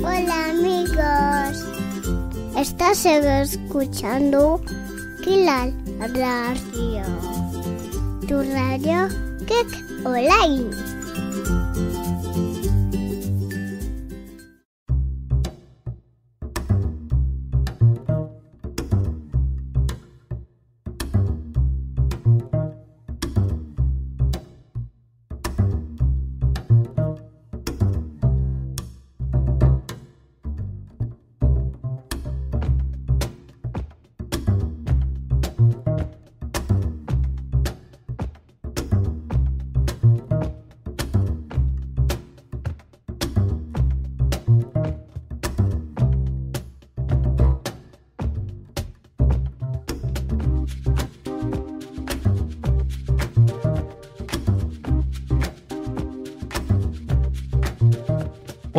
Hola amigos, estás escuchando Kilal Radio, tu radio que online.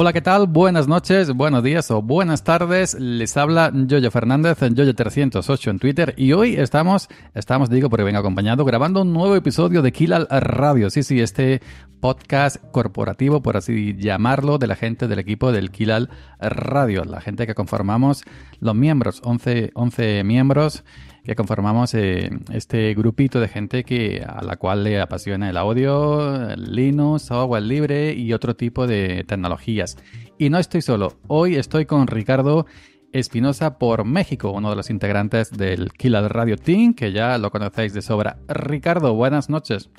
Hola, ¿qué tal? Buenas noches, buenos días o buenas tardes. Les habla Yoyo Fernández en Yoyo308 en Twitter y hoy estamos, estamos, digo porque vengo acompañado, grabando un nuevo episodio de Kilal Radio. Sí, sí, este podcast corporativo, por así llamarlo, de la gente del equipo del Kilal Radio, la gente que conformamos los miembros, 11, 11 miembros. Ya conformamos eh, este grupito de gente que, a la cual le apasiona el audio, Linux, agua libre y otro tipo de tecnologías. Y no estoy solo, hoy estoy con Ricardo Espinosa por México, uno de los integrantes del Killer Radio Team, que ya lo conocéis de sobra. Ricardo, buenas noches.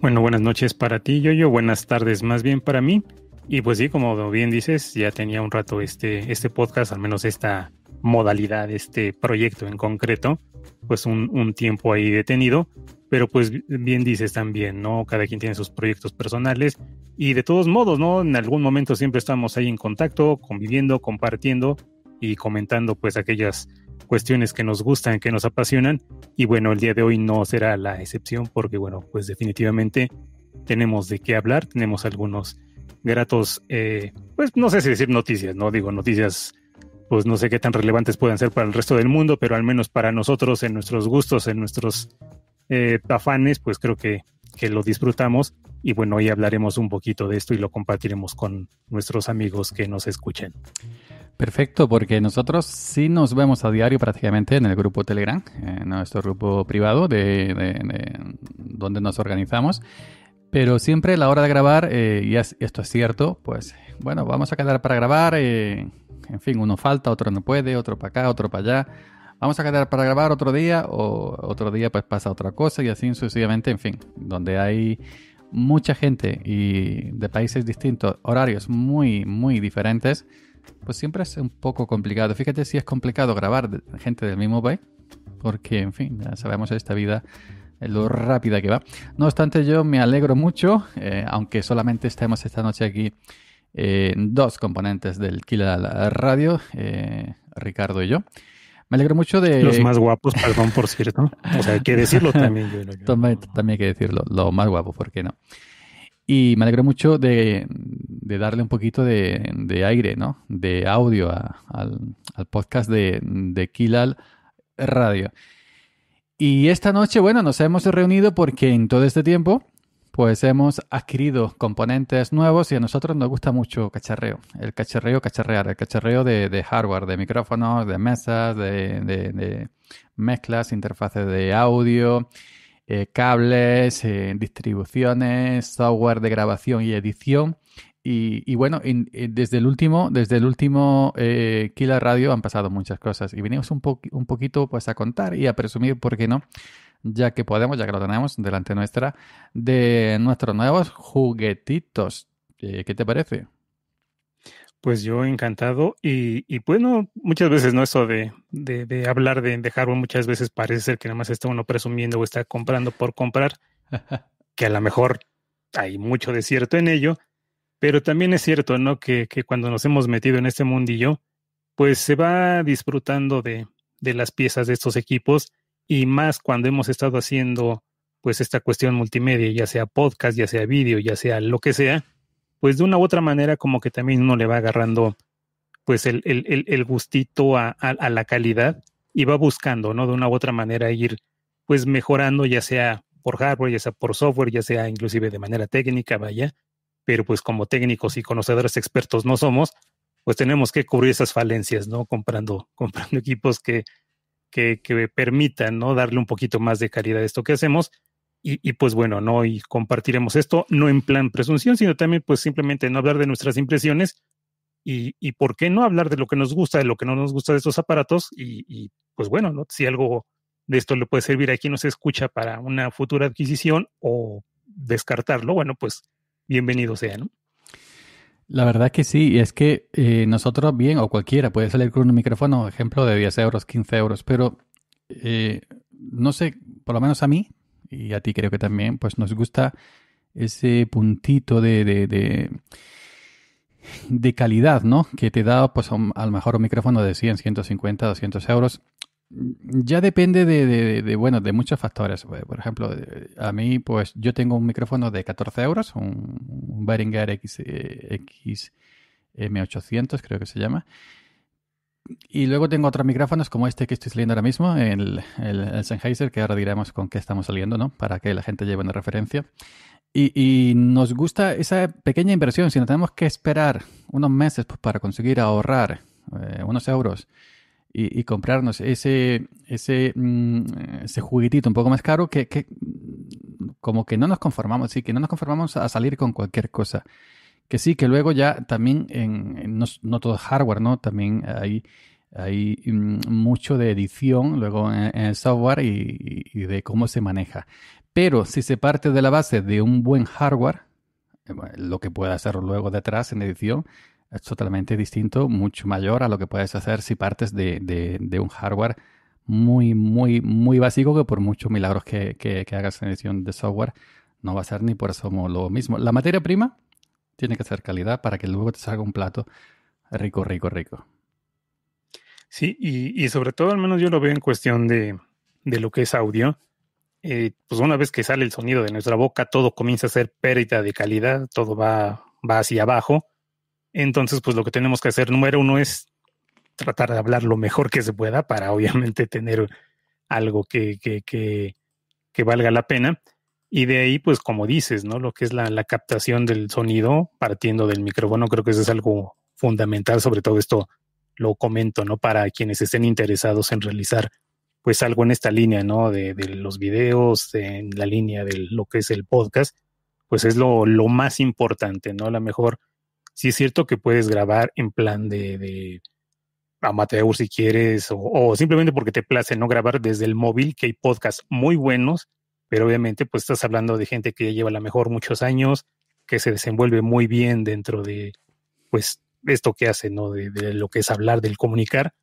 Bueno, buenas noches para ti, Yoyo. Buenas tardes más bien para mí. Y pues sí, como bien dices, ya tenía un rato este, este podcast, al menos esta, modalidad, este proyecto en concreto, pues un, tiempo ahí detenido. Pero pues bien dices también, ¿no? Cada quien tiene sus proyectos personales y de todos modos, ¿no? En algún momento siempre estamos ahí en contacto, conviviendo, compartiendo y comentando pues aquellas cuestiones que nos gustan, que nos apasionan. Y bueno, el día de hoy no será la excepción porque bueno, pues definitivamente tenemos de qué hablar, tenemos algunos gratos, eh, pues no sé si decir noticias, ¿no? Digo, noticias pues no sé qué tan relevantes puedan ser para el resto del mundo, pero al menos para nosotros, en nuestros gustos, en nuestros eh, afanes, pues creo que, lo disfrutamos. Y bueno, hoy hablaremos un poquito de esto y lo compartiremos con nuestros amigos que nos escuchen. Perfecto, porque nosotros sí nos vemos a diario prácticamente en el grupo Telegram, en nuestro grupo privado de, donde nos organizamos. Pero siempre a la hora de grabar, eh, y esto es cierto, pues bueno, vamos a quedar para grabar. Eh, en fin, uno falta, otro no puede, otro para acá, otro para allá. Vamos a quedar para grabar otro día o otro día pues pasa otra cosa y así sucesivamente, en fin, donde hay mucha gente y de países distintos, horarios muy, muy diferentes, pues siempre es un poco complicado. Fíjate si es complicado grabar gente del mismo país, porque, en fin, ya sabemos esta vida eh, lo rápida que va. No obstante, yo me alegro mucho, eh, aunque solamente estemos esta noche aquí eh, dos componentes del KILAL Radio, eh, Ricardo y yo. Me alegro mucho de... Los más guapos, perdón por cierto. O sea, hay que decirlo también. también, hay que decirlo, lo más guapo, ¿por qué no? Y me alegro mucho de, darle un poquito de, aire, ¿no? De audio al, podcast de, de Kilal Radio. Y esta noche, bueno, nos hemos reunido porque en todo este tiempo pues hemos adquirido componentes nuevos y a nosotros nos gusta mucho cacharreo. El cacharreo, cacharrear, el cacharreo de, hardware, de micrófonos, de mesas, de, mezclas, interfaces de audio, eh, cables, eh, distribuciones, software de grabación y edición. Y, bueno, desde el último, desde el último eh, Kila Radio han pasado muchas cosas y venimos un, poquito pues a contar y a presumir, ¿por qué no? ya que podemos, ya que lo tenemos delante nuestra, de nuestros nuevos juguetitos. Eh, ¿Qué te parece? Pues yo encantado y, bueno, muchas veces no eso de, de, hablar de, de muchas veces parece ser que nada más está uno presumiendo o está comprando por comprar, que a lo mejor hay mucho de cierto en ello, pero también es cierto, ¿no? Que, cuando nos hemos metido en este mundillo, pues se va disfrutando de, de las piezas de estos equipos y más cuando hemos estado haciendo pues esta cuestión multimedia, ya sea podcast, ya sea vídeo, ya sea lo que sea, pues de una u otra manera como que también uno le va agarrando pues el, gustito a, la calidad y va buscando, ¿no? De una u otra manera ir pues mejorando, ya sea por hardware, ya sea por software, ya sea inclusive de manera técnica, vaya, pero pues como técnicos y conocedores expertos no somos, pues tenemos que cubrir esas falencias, ¿no? Comprando, comprando equipos que, que, que permitan ¿no? darle un poquito más de calidad a esto que hacemos. Y, pues bueno, ¿no? Y compartiremos esto, no en plan presunción, sino también pues simplemente no hablar de nuestras impresiones y, por qué no hablar de lo que nos gusta, de lo que no nos gusta de estos aparatos y, pues bueno, ¿no? Si algo de esto le puede servir a quien nos escucha para una futura adquisición o descartarlo, bueno, pues bienvenido sea, ¿no? La verdad que sí, y es que eh, nosotros bien, o cualquiera, puede salir con un micrófono, ejemplo, de 10 euros, 15 euros, pero eh, no sé, por lo menos a mí, y a ti creo que también, pues nos gusta ese puntito de, de, de, de calidad, ¿no? Que te da, pues a, a lo mejor un micrófono de 100, 150, 200 euros, ya depende de, bueno, de muchos factores. Por ejemplo, a mí, pues yo tengo un micrófono de 14 euros, un, Behringer X, eh, M XM800, creo que se llama. Y luego tengo otros micrófonos como este que estoy saliendo ahora mismo, el, el, Sennheiser, que ahora diremos con qué estamos saliendo, ¿no? Para que la gente lleve una referencia. Y, nos gusta esa pequeña inversión. Si no tenemos que esperar unos meses pues, para conseguir ahorrar eh, unos euros y, comprarnos ese, mm, ese, juguetito un poco más caro que, como que no nos conformamos, sí, que no nos conformamos a salir con cualquier cosa. Que sí, que luego ya también en, no, todo hardware, ¿no? También hay, hay mm, mucho de edición luego en, el software y, y de cómo se maneja. Pero si se parte de la base de un buen hardware, eh, lo que pueda hacer luego detrás en edición, es totalmente distinto, mucho mayor a lo que puedes hacer si partes de, de, un hardware muy, muy, muy básico que por muchos milagros que, que, hagas en edición de software no va a ser ni por eso lo mismo. La materia prima tiene que ser calidad para que luego te salga un plato rico, rico, rico. Sí, y, sobre todo al menos yo lo veo en cuestión de, lo que es audio. Eh, pues una vez que sale el sonido de nuestra boca, todo comienza a ser pérdida de calidad, todo va, va hacia abajo entonces, pues lo que tenemos que hacer, número uno, es tratar de hablar lo mejor que se pueda para obviamente tener algo que, que, que, valga la pena. Y de ahí, pues como dices, ¿no? Lo que es la, captación del sonido partiendo del micrófono, creo que eso es algo fundamental, sobre todo esto lo comento, ¿no? Para quienes estén interesados en realizar, pues algo en esta línea, ¿no? De, los videos, en la línea de lo que es el podcast, pues es lo, más importante, ¿no? la mejor si es cierto que puedes grabar en plan de, amateur si quieres, o, simplemente porque te place no grabar desde el móvil, que hay podcasts muy buenos, pero obviamente pues estás hablando de gente que ya lleva la mejor muchos años, que se desenvuelve muy bien dentro de pues esto que hace, ¿no? De, lo que es hablar, del comunicar,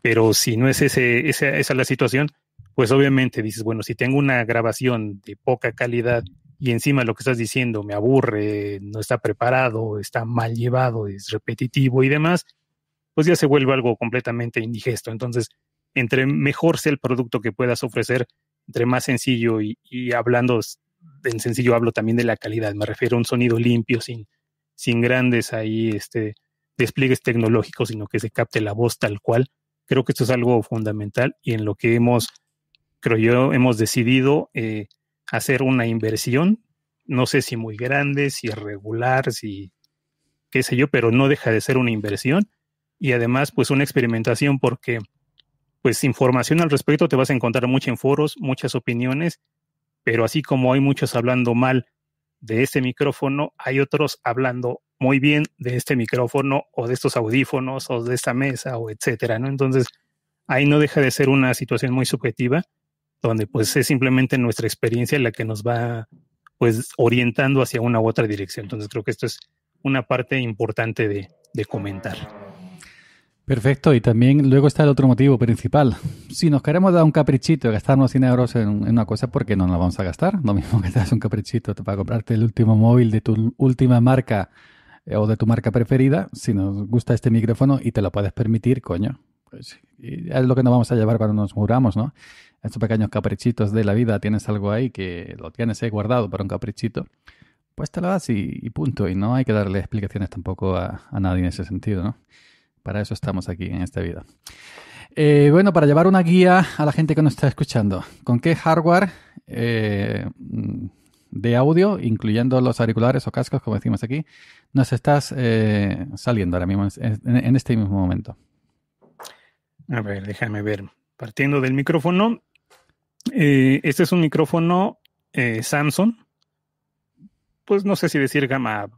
pero si no es ese, esa, esa la situación, pues obviamente dices, bueno, si tengo una grabación de poca calidad y encima lo que estás diciendo me aburre, no está preparado, está mal llevado, es repetitivo y demás, pues ya se vuelve algo completamente indigesto. Entonces, entre mejor sea el producto que puedas ofrecer, entre más sencillo y, hablando, en sencillo hablo también de la calidad, me refiero a un sonido limpio, sin, sin grandes ahí este, despliegues tecnológicos, sino que se capte la voz tal cual. Creo que esto es algo fundamental y en lo que hemos, creo yo, hemos decidido eh, hacer una inversión, no sé si muy grande, si regular, si qué sé yo, pero no deja de ser una inversión y además pues una experimentación porque pues información al respecto te vas a encontrar mucho en foros, muchas opiniones, pero así como hay muchos hablando mal de este micrófono, hay otros hablando muy bien de este micrófono o de estos audífonos o de esta mesa o etcétera, ¿no? Entonces, ahí no deja de ser una situación muy subjetiva donde pues es simplemente nuestra experiencia la que nos va pues orientando hacia una u otra dirección. Entonces creo que esto es una parte importante de, comentar. Perfecto, y también luego está el otro motivo principal. Si nos queremos dar un caprichito y gastarnos 100 euros en, una cosa, ¿por qué no nos la vamos a gastar? Lo mismo que te das un caprichito para comprarte el último móvil de tu última marca eh, o de tu marca preferida, si nos gusta este micrófono y te lo puedes permitir, coño. Pues, es lo que nos vamos a llevar cuando nos muramos, ¿no? estos pequeños caprichitos de la vida, tienes algo ahí que lo tienes guardado para un caprichito, pues te lo das y, punto. Y no hay que darle explicaciones tampoco a, nadie en ese sentido, ¿no? Para eso estamos aquí en esta vida. Eh, bueno, para llevar una guía a la gente que nos está escuchando, ¿con qué hardware eh, de audio, incluyendo los auriculares o cascos, como decimos aquí, nos estás eh, saliendo ahora mismo, en este mismo momento? A ver, déjame ver. Partiendo del micrófono, eh, este es un micrófono eh, Samsung. Pues no sé si decir gama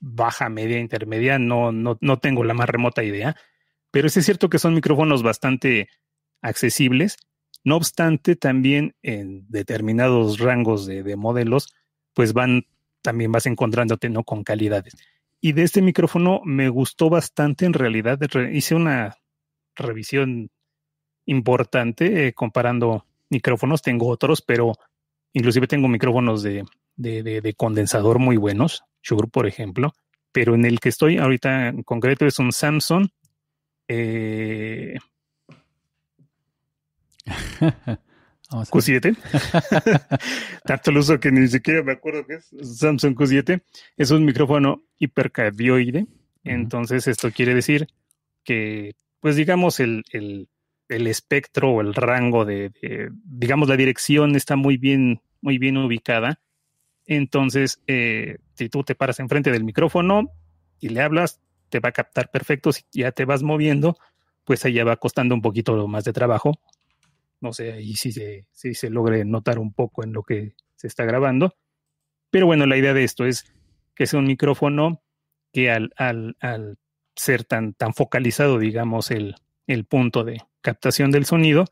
baja, media, intermedia, no, no, no tengo la más remota idea, pero es cierto que son micrófonos bastante accesibles. No obstante, también en determinados rangos de, modelos, pues van, también vas encontrándote ¿no? con calidades. Y de este micrófono me gustó bastante en realidad. Hice una revisión importante eh, comparando micrófonos, tengo otros, pero inclusive tengo micrófonos de, condensador muy buenos, Shure por ejemplo, pero en el que estoy ahorita en concreto es un Samsung. Eh, Q7. Tanto lo uso que ni siquiera me acuerdo que es Samsung Q7. Es un micrófono hipercardioide. Entonces, esto quiere decir que, pues digamos, el, el espectro o el rango de, digamos, la dirección está muy bien, muy bien ubicada. Entonces, eh, si tú te paras enfrente del micrófono y le hablas, te va a captar perfecto. Si ya te vas moviendo, pues ahí ya va costando un poquito más de trabajo. No sé ahí si se, si se logre notar un poco en lo que se está grabando. Pero bueno, la idea de esto es que sea un micrófono que al, al, al ser tan, tan focalizado, digamos, el, el punto de captación del sonido,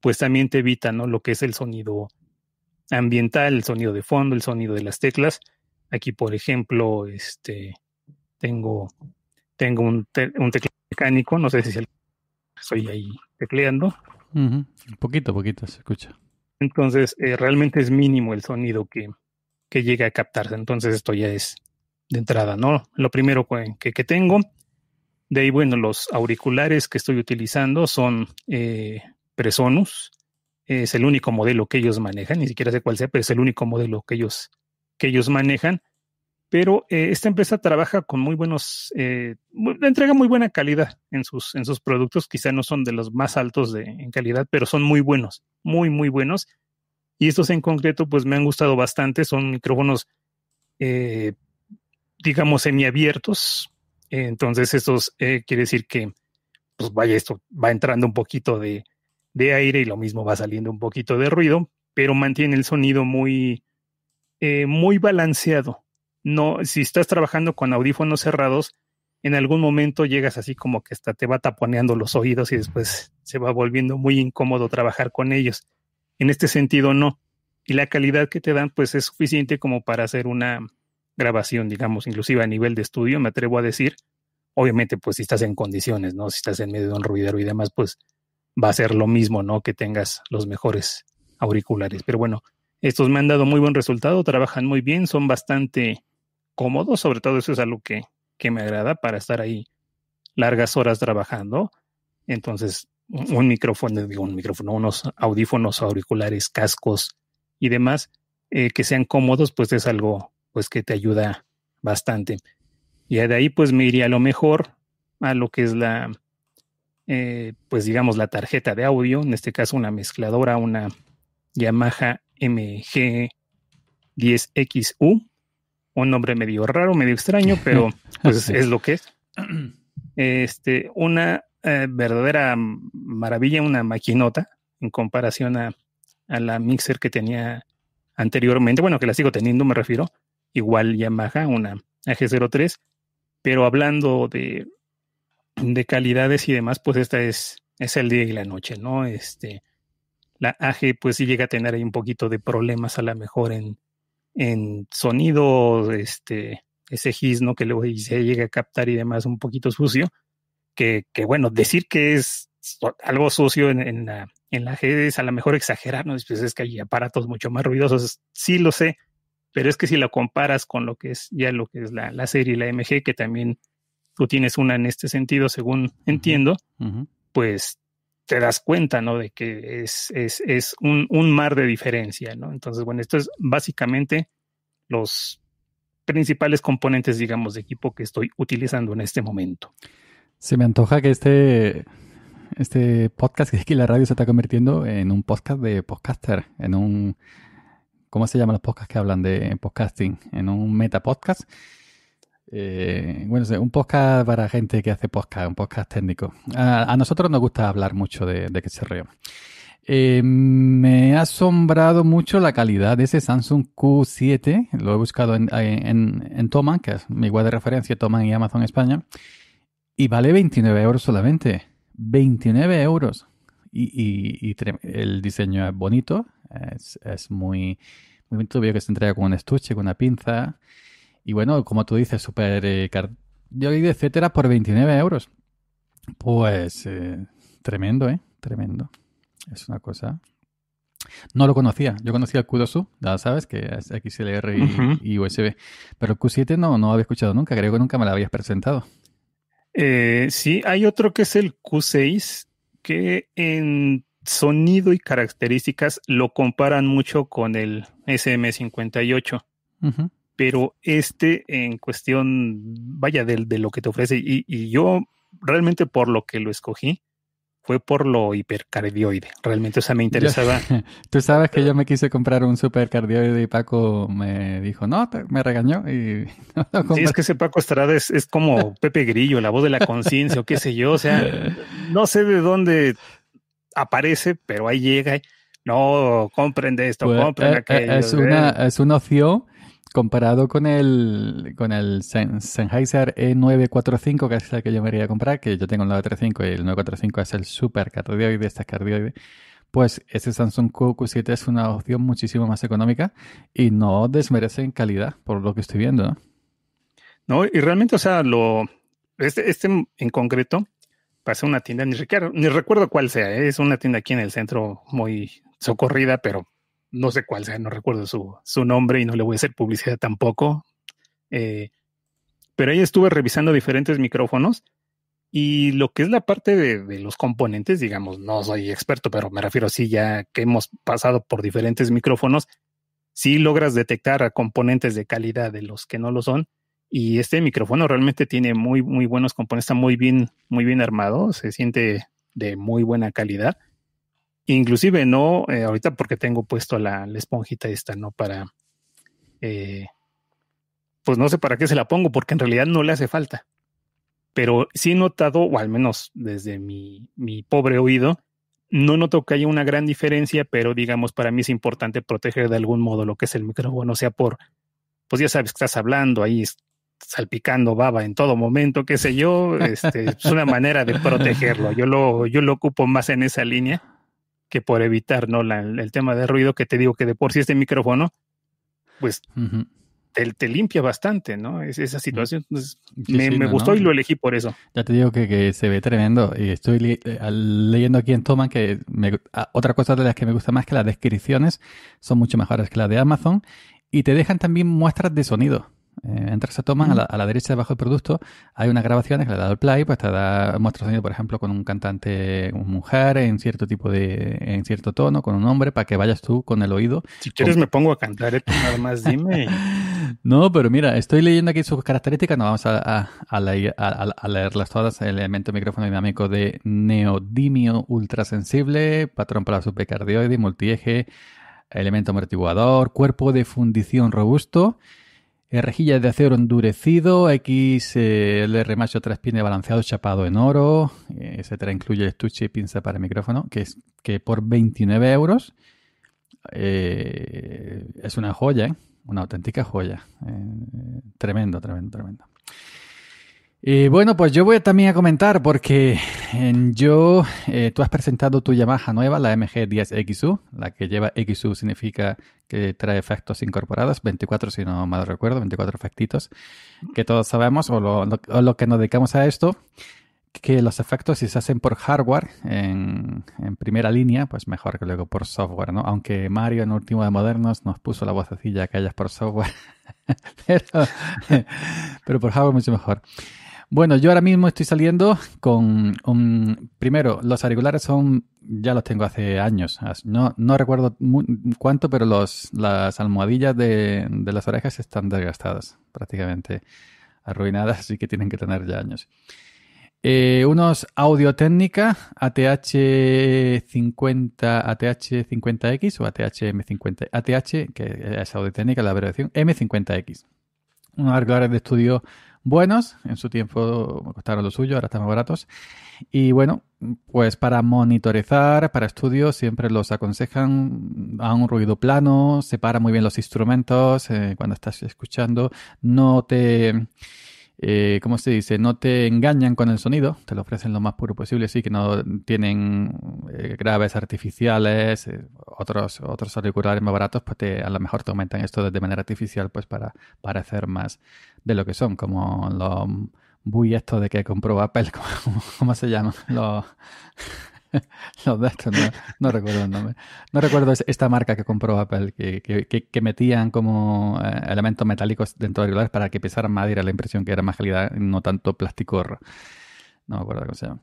pues también te evita ¿no? lo que es el sonido ambiental, el sonido de fondo, el sonido de las teclas. Aquí, por ejemplo, este, tengo, tengo un, teclado mecánico, no sé si soy estoy ahí tecleando. Un poquito, Poquito, poquito se escucha. Entonces, eh, realmente es mínimo el sonido que, que llega a captarse. Entonces, esto ya es de entrada, ¿no? Lo primero que, que tengo. De ahí, bueno, los auriculares que estoy utilizando son eh, Presonus. Es el único modelo que ellos manejan, ni siquiera sé cuál sea, pero es el único modelo que ellos, que ellos manejan. Pero eh, esta empresa trabaja con muy buenos, eh, entrega muy buena calidad en sus, en sus productos. Quizá no son de los más altos de, en calidad, pero son muy buenos, muy, muy buenos. Y estos en concreto, pues me han gustado bastante. Son micrófonos, digamos, semiabiertos, entonces, eso eh, quiere decir que, pues vaya, esto va entrando un poquito de, de, aire y lo mismo va saliendo un poquito de ruido, pero mantiene el sonido muy, eh, muy balanceado. No, si estás trabajando con audífonos cerrados, en algún momento llegas así como que te va taponeando los oídos y después se va volviendo muy incómodo trabajar con ellos. En este sentido, no. Y la calidad que te dan, pues es suficiente como para hacer una, grabación, digamos, inclusive a nivel de estudio, me atrevo a decir, obviamente, pues si estás en condiciones, ¿no? Si estás en medio de un ruidero y demás, pues va a ser lo mismo, ¿no? Que tengas los mejores auriculares. Pero bueno, estos me han dado muy buen resultado, trabajan muy bien, son bastante cómodos, sobre todo eso es algo que, me agrada para estar ahí largas horas trabajando. Entonces, un micrófono, digo un micrófono, unos audífonos, auriculares, cascos y demás eh, que sean cómodos, pues es algo pues que te ayuda bastante. Y de ahí pues me iría a lo mejor a lo que es la, eh, pues digamos la tarjeta de audio, en este caso una mezcladora, una Yamaha MG10XU, un nombre medio raro, medio extraño, pero pues es lo que es. Este, una eh, verdadera maravilla, una maquinota en comparación a, a, la mixer que tenía anteriormente, bueno, que la sigo teniendo, me refiero, igual Yamaha, una AG03, pero hablando de, de calidades y demás, pues esta es, es el día y la noche, ¿no? Este, la AG pues sí llega a tener ahí un poquito de problemas a lo mejor en, en sonido, este, ese gis, ¿no? Que luego se llega a captar y demás un poquito sucio, que, que bueno, decir que es algo sucio en, la, en la es a lo mejor exagerar, ¿no? es que hay aparatos mucho más ruidosos, sí lo sé, pero es que si la comparas con lo que es ya lo que es la, la serie, la MG, que también tú tienes una en este sentido, según entiendo, pues te das cuenta, ¿no? De que es, es, es un, un, mar de diferencia, ¿no? Entonces, bueno, esto es básicamente los principales componentes, digamos, de equipo que estoy utilizando en este momento. Se me antoja que este, este podcast, que es que la radio se está convirtiendo en un podcast de podcaster, en un ¿Cómo se llaman los podcasts que hablan de podcasting? En un meta podcast. Eh, bueno, un podcast para gente que hace podcast, un podcast técnico. A, nosotros nos gusta hablar mucho de, que se ríe. Eh, me ha asombrado mucho la calidad de ese Samsung Q7. Lo he buscado en, en, Toman, que es mi web de referencia, Toman y Amazon España. Y vale 29 euros solamente. 29 euros. y el diseño es bonito, es, muy, muy bonito. que se entrega con un estuche, con una pinza. Y bueno, como tú dices, súper eh, yo yo etcétera, por 29 euros. Pues eh, tremendo, ¿eh? Tremendo. Es una cosa. No lo conocía. Yo conocía el Q2U, ya sabes, que es XLR y, y USB. Pero el Q7 no, no lo había escuchado nunca. Creo que nunca me lo habías presentado. Eh, sí, hay otro que es el Q6, que en sonido y características lo comparan mucho con el SM58. Pero este en cuestión, vaya, de, de lo que te ofrece, y, yo realmente por lo que lo escogí, fue por lo hipercardioide. Realmente, o me interesaba. Tú sabes que yo me quise comprar un supercardioide y Paco me dijo, no, me regañó y Sí, es que ese Paco Estrada es, es como Pepe Grillo, la voz de la conciencia o qué sé yo. O sea, no sé de dónde aparece, pero ahí llega, no, compren de esto, compren eh, eh, Es ¿eh? una, es una opción comparado con el, con el Sennheiser E945, que es el que yo me iría a comprar, que yo tengo el 935 y el 945 es el super cardioide, este es cardioide pues este Samsung QQ7 es una opción muchísimo más económica y no desmerece en calidad, por lo que estoy viendo. No, no y realmente, o sea, lo este, este en concreto pasé una tienda, ni, recuerdo, ni recuerdo cuál sea, ¿eh? es una tienda aquí en el centro muy socorrida, pero no sé cuál sea, no recuerdo su, nombre y no le voy a hacer publicidad tampoco. Eh, pero ahí estuve revisando diferentes micrófonos y lo que es la parte de, los componentes, digamos, no soy experto, pero me refiero así ya que hemos pasado por diferentes micrófonos, si logras detectar a componentes de calidad de los que no lo son y este micrófono realmente tiene muy, muy buenos componentes, está muy bien, muy bien armado, se siente de muy buena calidad. Inclusive, no, eh, ahorita porque tengo puesto la, esponjita esta, ¿no? Para, eh, pues no sé para qué se la pongo, porque en realidad no le hace falta. Pero sí he notado, o al menos desde mi, mi pobre oído, no noto que haya una gran diferencia, pero digamos, para mí es importante proteger de algún modo lo que es el micrófono, o sea por, pues ya sabes estás hablando, ahí salpicando baba en todo momento, qué sé yo, este, es una manera de protegerlo. Yo lo, yo lo ocupo más en esa línea que por evitar ¿no? el tema de ruido que te digo que de por sí este micrófono, pues te, limpia bastante, ¿no? Es, esa situación pues, me, gustó y lo elegí por eso. Ya te digo que, que se ve tremendo y estoy eh, leyendo aquí en Toman que ah, otra cosa de las que me gusta más que las descripciones son mucho mejores que las de Amazon y te dejan también muestras de sonido. Eh, entras a tomas a, la, derecha debajo del producto hay unas grabaciones que le da al play, pues te da, muestra sonido, por ejemplo, con un cantante, una mujer, en cierto tipo de, en cierto tono, con un hombre, para que vayas tú con el oído. Si quieres me pongo a cantar, esto, nada más dime. no, pero mira, estoy leyendo aquí sus características, no vamos a, a, leerlas todas, el elemento micrófono dinámico de neodimio ultrasensible, patrón para supercardioide, multieje, elemento amortiguador, cuerpo de fundición robusto, rejillas de acero endurecido, XLR macho pines balanceado chapado en oro, etcétera. Incluye estuche y pinza para micrófono, que, es, que por 29 euros eh, es una joya, ¿eh? una auténtica joya. Eh, tremendo, tremendo, tremendo. Y bueno, pues yo voy también a comentar porque eh, yo, eh, tú has presentado tu Yamaha nueva, la MG10XU, la que lleva XU significa que trae efectos incorporados, 24 si no mal recuerdo, 24 efectitos, que todos sabemos, o lo, que nos dedicamos a esto, que los efectos si se hacen por hardware en, en, primera línea, pues mejor que luego por software, ¿no? Aunque Mario en Último de Modernos nos puso la vocecilla que hayas por software, pero, pero por hardware mucho mejor. Bueno, yo ahora mismo estoy saliendo con Primero, los auriculares son... Ya los tengo hace años. No, recuerdo cuánto, pero las almohadillas de, de las orejas están desgastadas, prácticamente arruinadas, así que tienen que tener ya años. Eh, unos Audio Técnica ATH50, ATH50X o athm 50 ATH, que es Audio Técnica, la abreviación, M50X. Unos auriculares de estudio buenos, en su tiempo me costaron lo suyo, ahora están más baratos. Y bueno, pues para monitorizar, para estudios, siempre los aconsejan a un ruido plano, separa muy bien los instrumentos eh, cuando estás escuchando, no te eh, ¿cómo se dice? No te engañan con el sonido, te lo ofrecen lo más puro posible, sí, que no tienen eh, graves artificiales, eh, otros, otros auriculares más baratos, pues a lo mejor te aumentan esto de, manera artificial, pues para parecer más de lo que son, como los mm, buy esto de que compró Apple, ¿cómo, se llama Los... no, recuerdo el nombre. No recuerdo esta marca que compró Apple, que, metían como eh, elementos metálicos dentro de auriculares para que pesara más y la impresión que era más calidad, no tanto plástico. No me acuerdo cómo se llama.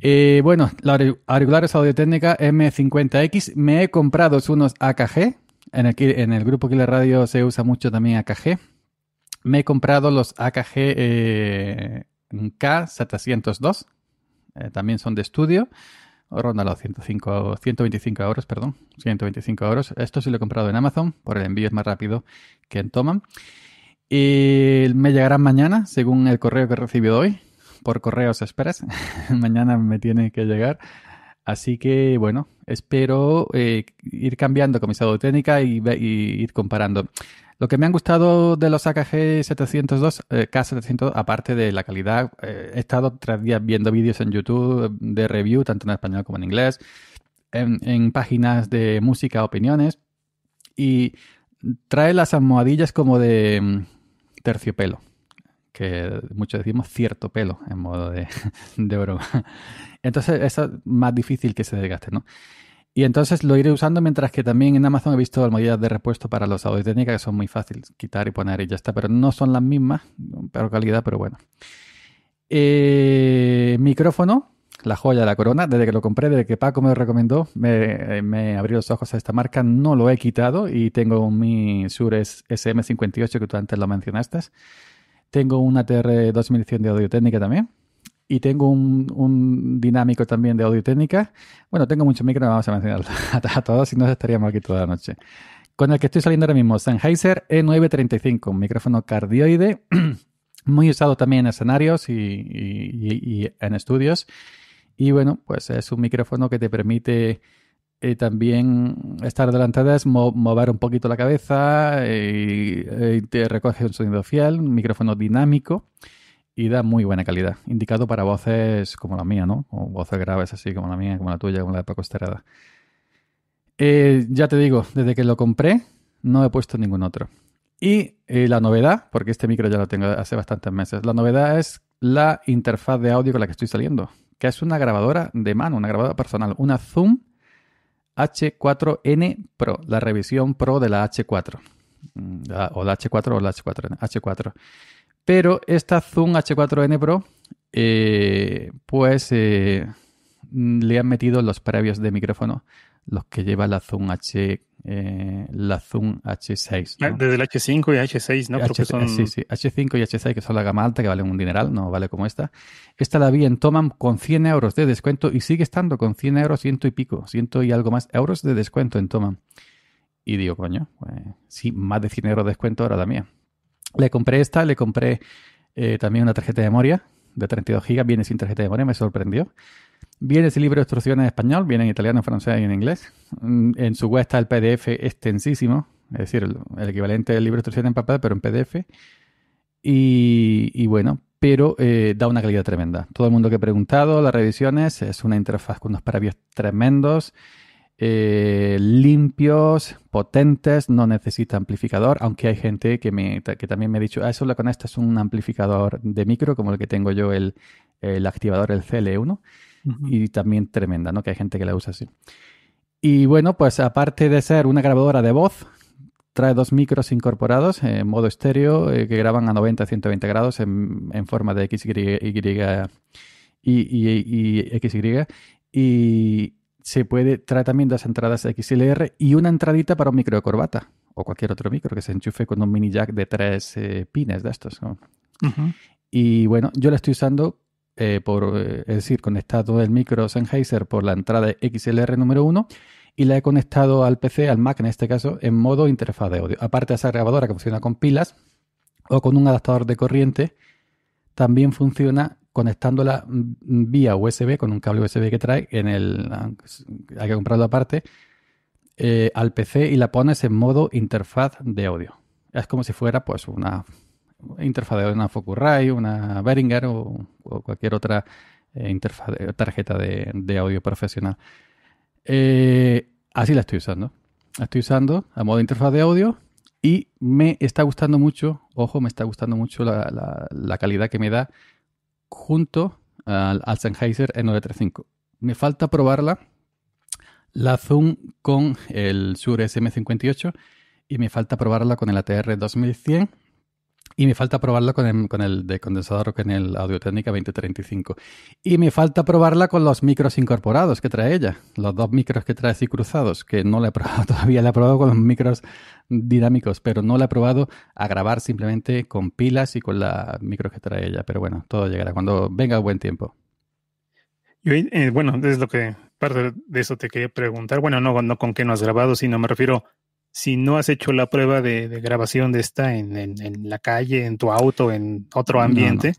Eh, bueno, los auriculares Audio M50X. Me he comprado unos AKG. En el, en el grupo Killer Radio se usa mucho también AKG. Me he comprado los AKG eh, K702, eh, también son de estudio. Ronda los 105, 125 euros, perdón, 125 euros. Esto sí lo he comprado en Amazon, por el envío es más rápido que en Toman. Y me llegarán mañana, según el correo que he recibido hoy, por correos express. mañana me tiene que llegar. Así que, bueno, espero eh, ir cambiando con mi técnica y, y ir comparando. Lo que me han gustado de los AKG 702, K702, aparte de la calidad, eh, he estado tres días viendo vídeos en YouTube eh, de review, tanto en español como en inglés, en, páginas de música, opiniones, y trae las almohadillas como de mm, terciopelo que muchos decimos cierto pelo en modo de, broma. Entonces, eso es más difícil que se desgaste, ¿no? Y entonces lo iré usando, mientras que también en Amazon he visto almohadillas de repuesto para los audio técnicas que son muy fáciles quitar y poner y ya está. Pero no son las mismas, pero calidad, pero bueno. Eh, micrófono, la joya de la corona. Desde que lo compré, desde que Paco me lo recomendó, eh, me, abrió los ojos a esta marca. No lo he quitado y tengo mi Shure SM58 que tú antes lo mencionaste. Tengo una TR2100 de audio técnica también y tengo un, dinámico también de audio técnica. Bueno, tengo muchos micrófonos, vamos a mencionar a, todos, si no estaríamos aquí toda la noche. Con el que estoy saliendo ahora mismo, Sennheiser E935, un micrófono cardioide, muy usado también en escenarios y, en estudios. Y bueno, pues es un micrófono que te permite eh, también estar adelantadas, mover un poquito la cabeza, eh, y, y eh, te recoge un sonido fiel, un micrófono dinámico y da muy buena calidad. Indicado para voces como la mía, ¿no? O voces graves así como la mía, como la tuya, como la de Paco Estrada. Eh, ya te digo, desde que lo compré no he puesto ningún otro. Y eh, la novedad, porque este micro ya lo tengo hace bastantes meses, la novedad es la interfaz de audio con la que estoy saliendo, que es una grabadora de mano, una grabadora personal, una Zoom H4N Pro, la revisión Pro de la H4. Mm, o la H4 o la H4N. H4. Pero esta Zoom H4N Pro, eh, pues eh, le han metido los previos de micrófono, los que lleva la Zoom H, eh, la Zoom H6. Ah, desde el H5 y H6, ¿no? Sí, sí, H5 y H6, que son la gama alta, que valen un dineral, no vale como esta. Esta la vi en Toman con 100 euros de descuento y sigue estando con 100 euros, ciento y pico, ciento y algo más euros de descuento en Toman. Y digo, coño, pues, sí, más de 100 euros de descuento ahora la mía. Le compré esta, le compré eh, también una tarjeta de memoria de 32 GB, viene sin tarjeta de memoria, me sorprendió. Viene ese libro de instrucciones en español, viene en italiano, en francés y en inglés. Mm, en su web está el PDF extensísimo, es decir, el, equivalente del libro de instrucciones en papel, pero en PDF. Y, bueno, pero eh, da una calidad tremenda. Todo el mundo que he preguntado, las revisiones, es una interfaz con unos parabios tremendos. Eh, limpios, potentes, no necesita amplificador, aunque hay gente que, me, también me ha dicho, ah, lo con esto es un amplificador de micro, como el que tengo yo, el, activador, el CL1, y también tremenda, ¿no? Que hay gente que la usa así. Y bueno, pues aparte de ser una grabadora de voz, trae dos micros incorporados eh, en modo estéreo eh, que graban a 90-120 grados en, forma de XY y, y, y, y XY. Y, se puede traer también dos entradas XLR y una entradita para un micro de corbata o cualquier otro micro que se enchufe con un mini jack de tres eh, pines de estos. Y bueno, yo la estoy usando eh, por, eh, es decir, conectado el micro Sennheiser por la entrada XLR número uno y la he conectado al PC, al Mac en este caso, en modo interfaz de audio. Aparte de esa grabadora que funciona con pilas o con un adaptador de corriente, también funciona conectándola vía USB, con un cable USB que trae, en el, hay que comprarlo aparte, eh, al PC y la pones en modo interfaz de audio. Es como si fuera pues una interfaz de audio, una Focusrite, una Behringer o, cualquier otra eh, tarjeta de, audio profesional. Eh, así la estoy usando. La estoy usando a modo interfaz de audio y me está gustando mucho, ojo, me está gustando mucho la calidad que me da junto al, al Sennheiser E935. Me falta probarla, la Zoom con el Sur SM58 y me falta probarla con el ATR 2100 y me falta probarla con el, de condensador que en el Audio Técnica 2035. Y me falta probarla con los micros incorporados que trae ella. Los dos micros que trae así cruzados, que no la he probado todavía. La he probado con los micros dinámicos, pero no la he probado a grabar simplemente con pilas y con la micros que trae ella. Pero bueno, todo llegará cuando venga buen tiempo. Eh, bueno, es lo que parte de eso te quería preguntar. Bueno, no, no con qué no has grabado, sino me refiero si no has hecho la prueba de, grabación de esta en, la calle, en tu auto, en otro ambiente.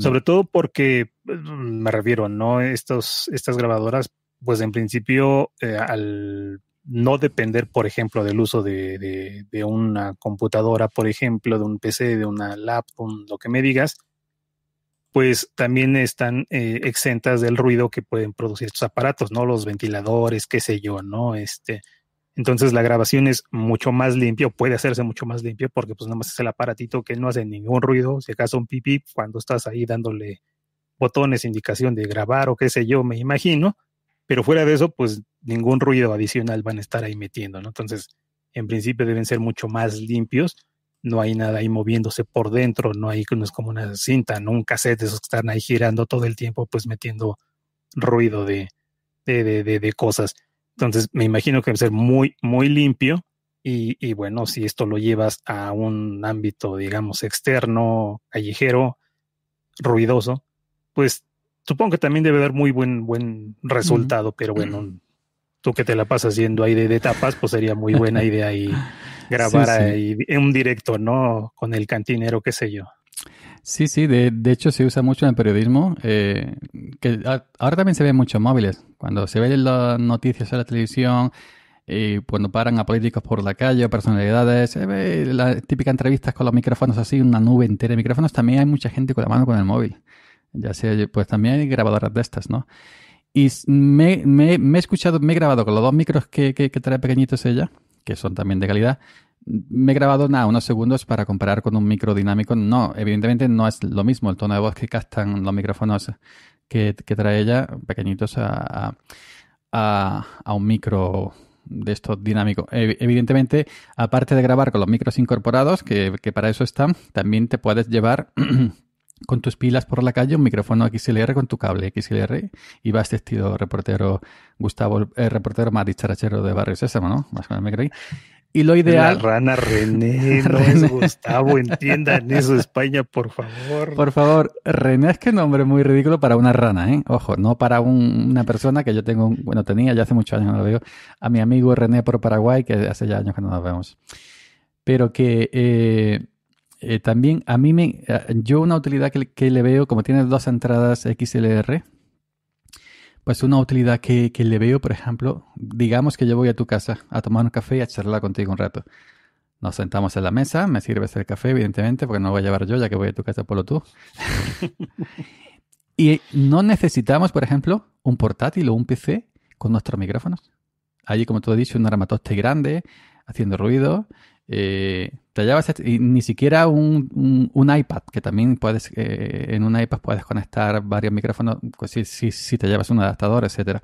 Sobre todo porque, pues, mm, me refiero, ¿no? Estos, estas grabadoras, pues en principio, eh, al no depender, por ejemplo, del uso de, una computadora, por ejemplo, de un PC, de una laptop, lo que me digas, pues también están eh, exentas del ruido que pueden producir estos aparatos, ¿no? Los ventiladores, qué sé yo, ¿no? Este, entonces la grabación es mucho más limpia, puede hacerse mucho más limpia, porque pues nada más es el aparatito que no hace ningún ruido, si acaso un pipí cuando estás ahí dándole botones, indicación de grabar o qué sé yo, me imagino, pero fuera de eso, pues ningún ruido adicional van a estar ahí metiendo, ¿no? Entonces, en principio deben ser mucho más limpios, no hay nada ahí moviéndose por dentro, no hay, no como una cinta, no un cassette, esos que están ahí girando todo el tiempo, pues metiendo ruido de, de, de cosas. Entonces, me imagino que va ser muy, muy limpio. Y, bueno, si esto lo llevas a un ámbito, digamos, externo, callejero, ruidoso, pues supongo que también debe dar muy buen, buen resultado, pero bueno, tú que te la pasas haciendo ahí de, de tapas, pues sería muy buena idea y grabar ahí en un directo, ¿no? Con el cantinero, qué sé yo. Sí, sí, de, de, hecho se usa mucho en el periodismo, eh, que ahora también se ve mucho en móviles. Cuando se ven las noticias en la televisión, eh, cuando paran a políticos por la calle, personalidades, se ve las típicas entrevistas con los micrófonos así, una nube entera de micrófonos, también hay mucha gente con la mano con el móvil. Ya sea, pues también hay grabadoras de estas, ¿no? Y me, he escuchado, me he grabado con los dos micros que, que trae pequeñitos ella, que son también de calidad, me he grabado nada, unos segundos para comparar con un micro dinámico. No, evidentemente no es lo mismo el tono de voz que captan los micrófonos que, trae ella, pequeñitos, a, un micro de esto dinámico. E, evidentemente, aparte de grabar con los micros incorporados, que, para eso están, también te puedes llevar con tus pilas por la calle un micrófono XLR con tu cable XLR y vas vestido reportero Gustavo, el reportero más dicharachero de Barrio Sésamo, ¿no? Más o menos me creí. Y lo ideal. La rana René, no es Gustavo, entiendan eso, España, por favor. Por favor, René es que nombre muy ridículo para una rana, ¿eh? Ojo, no para una persona que yo tengo, bueno, tenía ya hace muchos años, no lo veo, a mi amigo René por Paraguay, que hace ya años que no nos vemos. Pero que eh, eh, también a mí me. Eh, yo una utilidad que, que le veo, como tiene dos entradas XLR, pues una utilidad que, le veo, por ejemplo, digamos que yo voy a tu casa a tomar un café y a charlar contigo un rato. Nos sentamos en la mesa, me sirves el café, evidentemente, porque no lo voy a llevar yo, ya que voy a tu casa, por lo tú. y no necesitamos, por ejemplo, un portátil o un PC con nuestros micrófonos. Allí, como tú has dicho, un armatoste grande, haciendo ruido, eh, te llevas este, ni siquiera un, iPad, que también puedes, eh, en un iPad puedes conectar varios micrófonos, si, pues si, te llevas un adaptador, etcétera.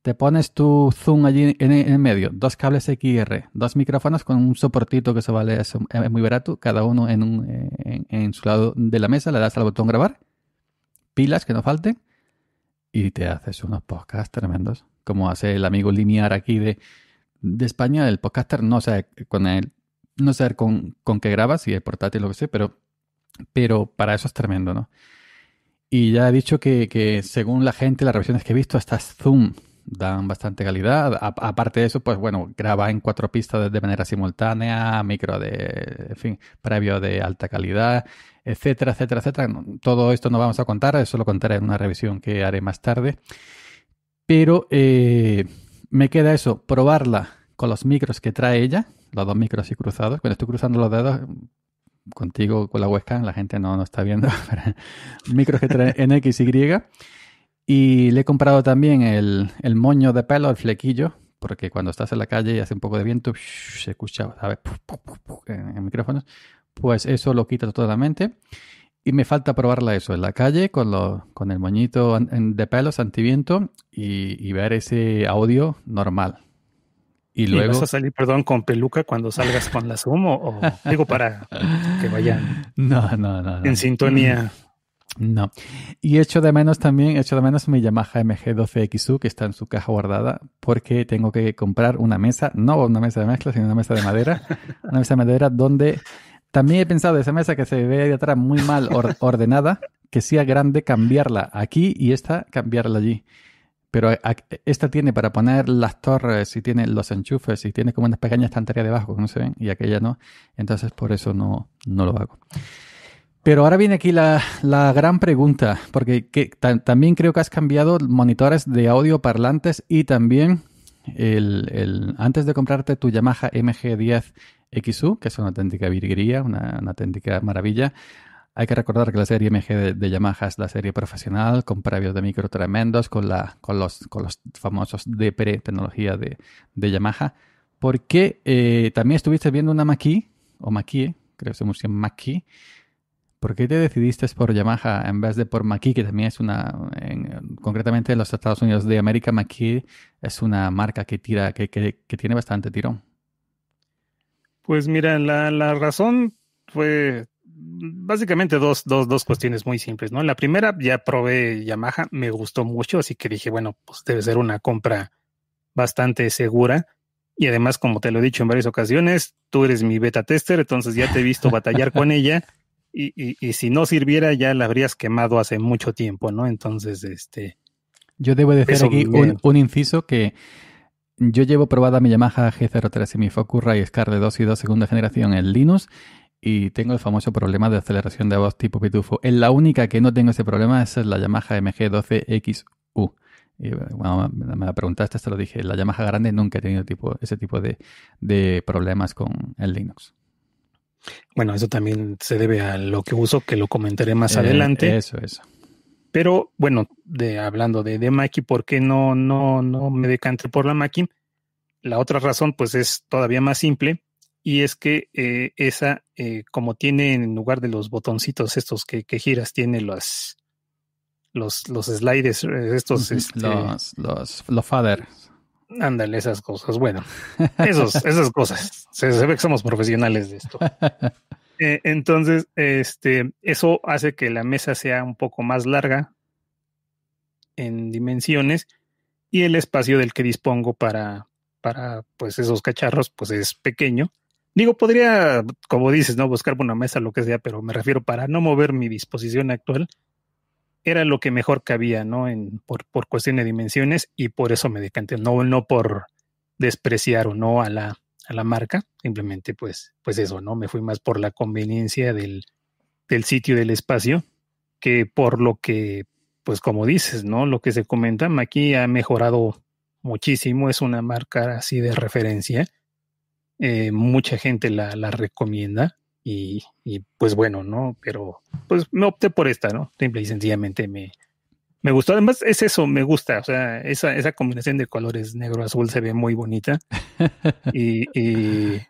Te pones tu Zoom allí en, el medio, dos cables XR, dos micrófonos con un soportito que se vale, es, muy barato, cada uno en, su lado de la mesa, le das al botón grabar, pilas que no falten, y te haces unos podcasts tremendos, como hace el amigo Linear aquí de de España, el podcaster, no sé con él, no sé con, con qué grabas, si el portátil, lo que sé, pero, pero para eso es tremendo, ¿no? Y ya he dicho que, que según la gente, las revisiones que he visto, estas Zoom dan bastante calidad. aparte de eso, pues bueno, graba en cuatro pistas de, manera simultánea, micro de, en fin, previo de alta calidad, etcétera, etcétera, etcétera. Todo esto no vamos a contar, eso lo contaré en una revisión que haré más tarde. Pero eh, me queda eso, probarla con los micros que trae ella, los dos micros y cruzados. Cuando estoy cruzando los dedos contigo con la huesca, la gente no, no está viendo, pero micros que trae x Y. Y le he comprado también el, el, moño de pelo, el flequillo, porque cuando estás en la calle y hace un poco de viento, se escucha, ¿sabes? En, en micrófonos. Pues eso lo quita totalmente. Y me falta probarla eso, en la calle, con, lo, con el moñito de pelos antiviento y, ver ese audio normal. Y luego... vas a salir, perdón, con peluca cuando salgas con la Zoom o, digo para que vayan en sintonía? No. Y echo de menos también, echo de menos mi Yamaha MG12XU que está en su caja guardada porque tengo que comprar una mesa, no una mesa de mezcla, sino una mesa de madera, una mesa de madera donde también he pensado esa mesa que se ve ahí atrás muy mal ordenada, que sea grande cambiarla aquí y esta cambiarla allí. Pero esta tiene para poner las torres y tiene los enchufes y tiene como una pequeña estantería debajo que no se ven y aquella no. Entonces por eso no, no lo hago. Pero ahora viene aquí la, gran pregunta, porque también creo que has cambiado monitores de audio parlantes y también el, el, antes de comprarte tu Yamaha MG10 XU, que es una auténtica virguería, una, auténtica maravilla. Hay que recordar que la serie MG de, Yamaha es la serie profesional, con previos de micro tremendos, con, la, con, los, con los famosos D-Pre tecnología de, de, Yamaha. Porque qué eh, también estuviste viendo una Maquis, o Maqui creo que se pronuncia Maki. ¿Por qué te decidiste por Yamaha en vez de por Maqui que también es una, concretamente en los Estados Unidos de América, Maquis es una marca que tira, que tiene bastante tirón? Pues mira, la, la razón fue básicamente dos, dos, dos cuestiones muy simples, ¿no? La primera, ya probé Yamaha, me gustó mucho, así que dije, bueno, pues debe ser una compra bastante segura. Y además, como te lo he dicho en varias ocasiones, tú eres mi beta tester, entonces ya te he visto batallar con ella. Y, si no sirviera, ya la habrías quemado hace mucho tiempo, ¿no? Entonces, este. Yo debo decir aquí un, inciso que yo llevo probada mi Yamaha G03 y mi Focus Scar de 2 y 2 segunda generación en Linux y tengo el famoso problema de aceleración de voz tipo pitufo. En la única que no tengo ese problema es la Yamaha MG12XU. Y bueno, me la preguntaste, te lo dije. La Yamaha grande nunca he tenido tipo, ese tipo de, problemas con el Linux. Bueno, eso también se debe a lo que uso, que lo comentaré más adelante. Eh, eso, eso. Pero bueno, de, hablando de, de Maki, ¿por qué no, no, no me decanté por la máquina La otra razón, pues es todavía más simple, y es que eh, esa, eh, como tiene en lugar de los botoncitos estos que, giras, tiene los, los slides, eh, estos. Este los, los, faders. Ándale, esas cosas. Bueno, esas cosas. se, ve que somos profesionales de esto. Eh, entonces, este, eso hace que la mesa sea un poco más larga en dimensiones y el espacio del que dispongo para, para pues esos cacharros pues es pequeño. Digo, podría, como dices, no buscar una mesa, lo que sea, pero me refiero para no mover mi disposición actual, era lo que mejor cabía, ¿no? En, por, por cuestión de dimensiones y por eso me decanté, no, no por despreciar o no a la, a la marca, simplemente pues, pues eso, ¿no? Me fui más por la conveniencia del, del sitio y del espacio que por lo que, pues como dices, ¿no? Lo que se comenta, aquí ha mejorado muchísimo, es una marca así de referencia, eh, mucha gente la, la recomienda y, y, pues bueno, ¿no? Pero pues me opté por esta, ¿no? Simple y sencillamente me, me gustó, además es eso, me gusta, o sea, esa, esa combinación de colores negro-azul se ve muy bonita. y, y,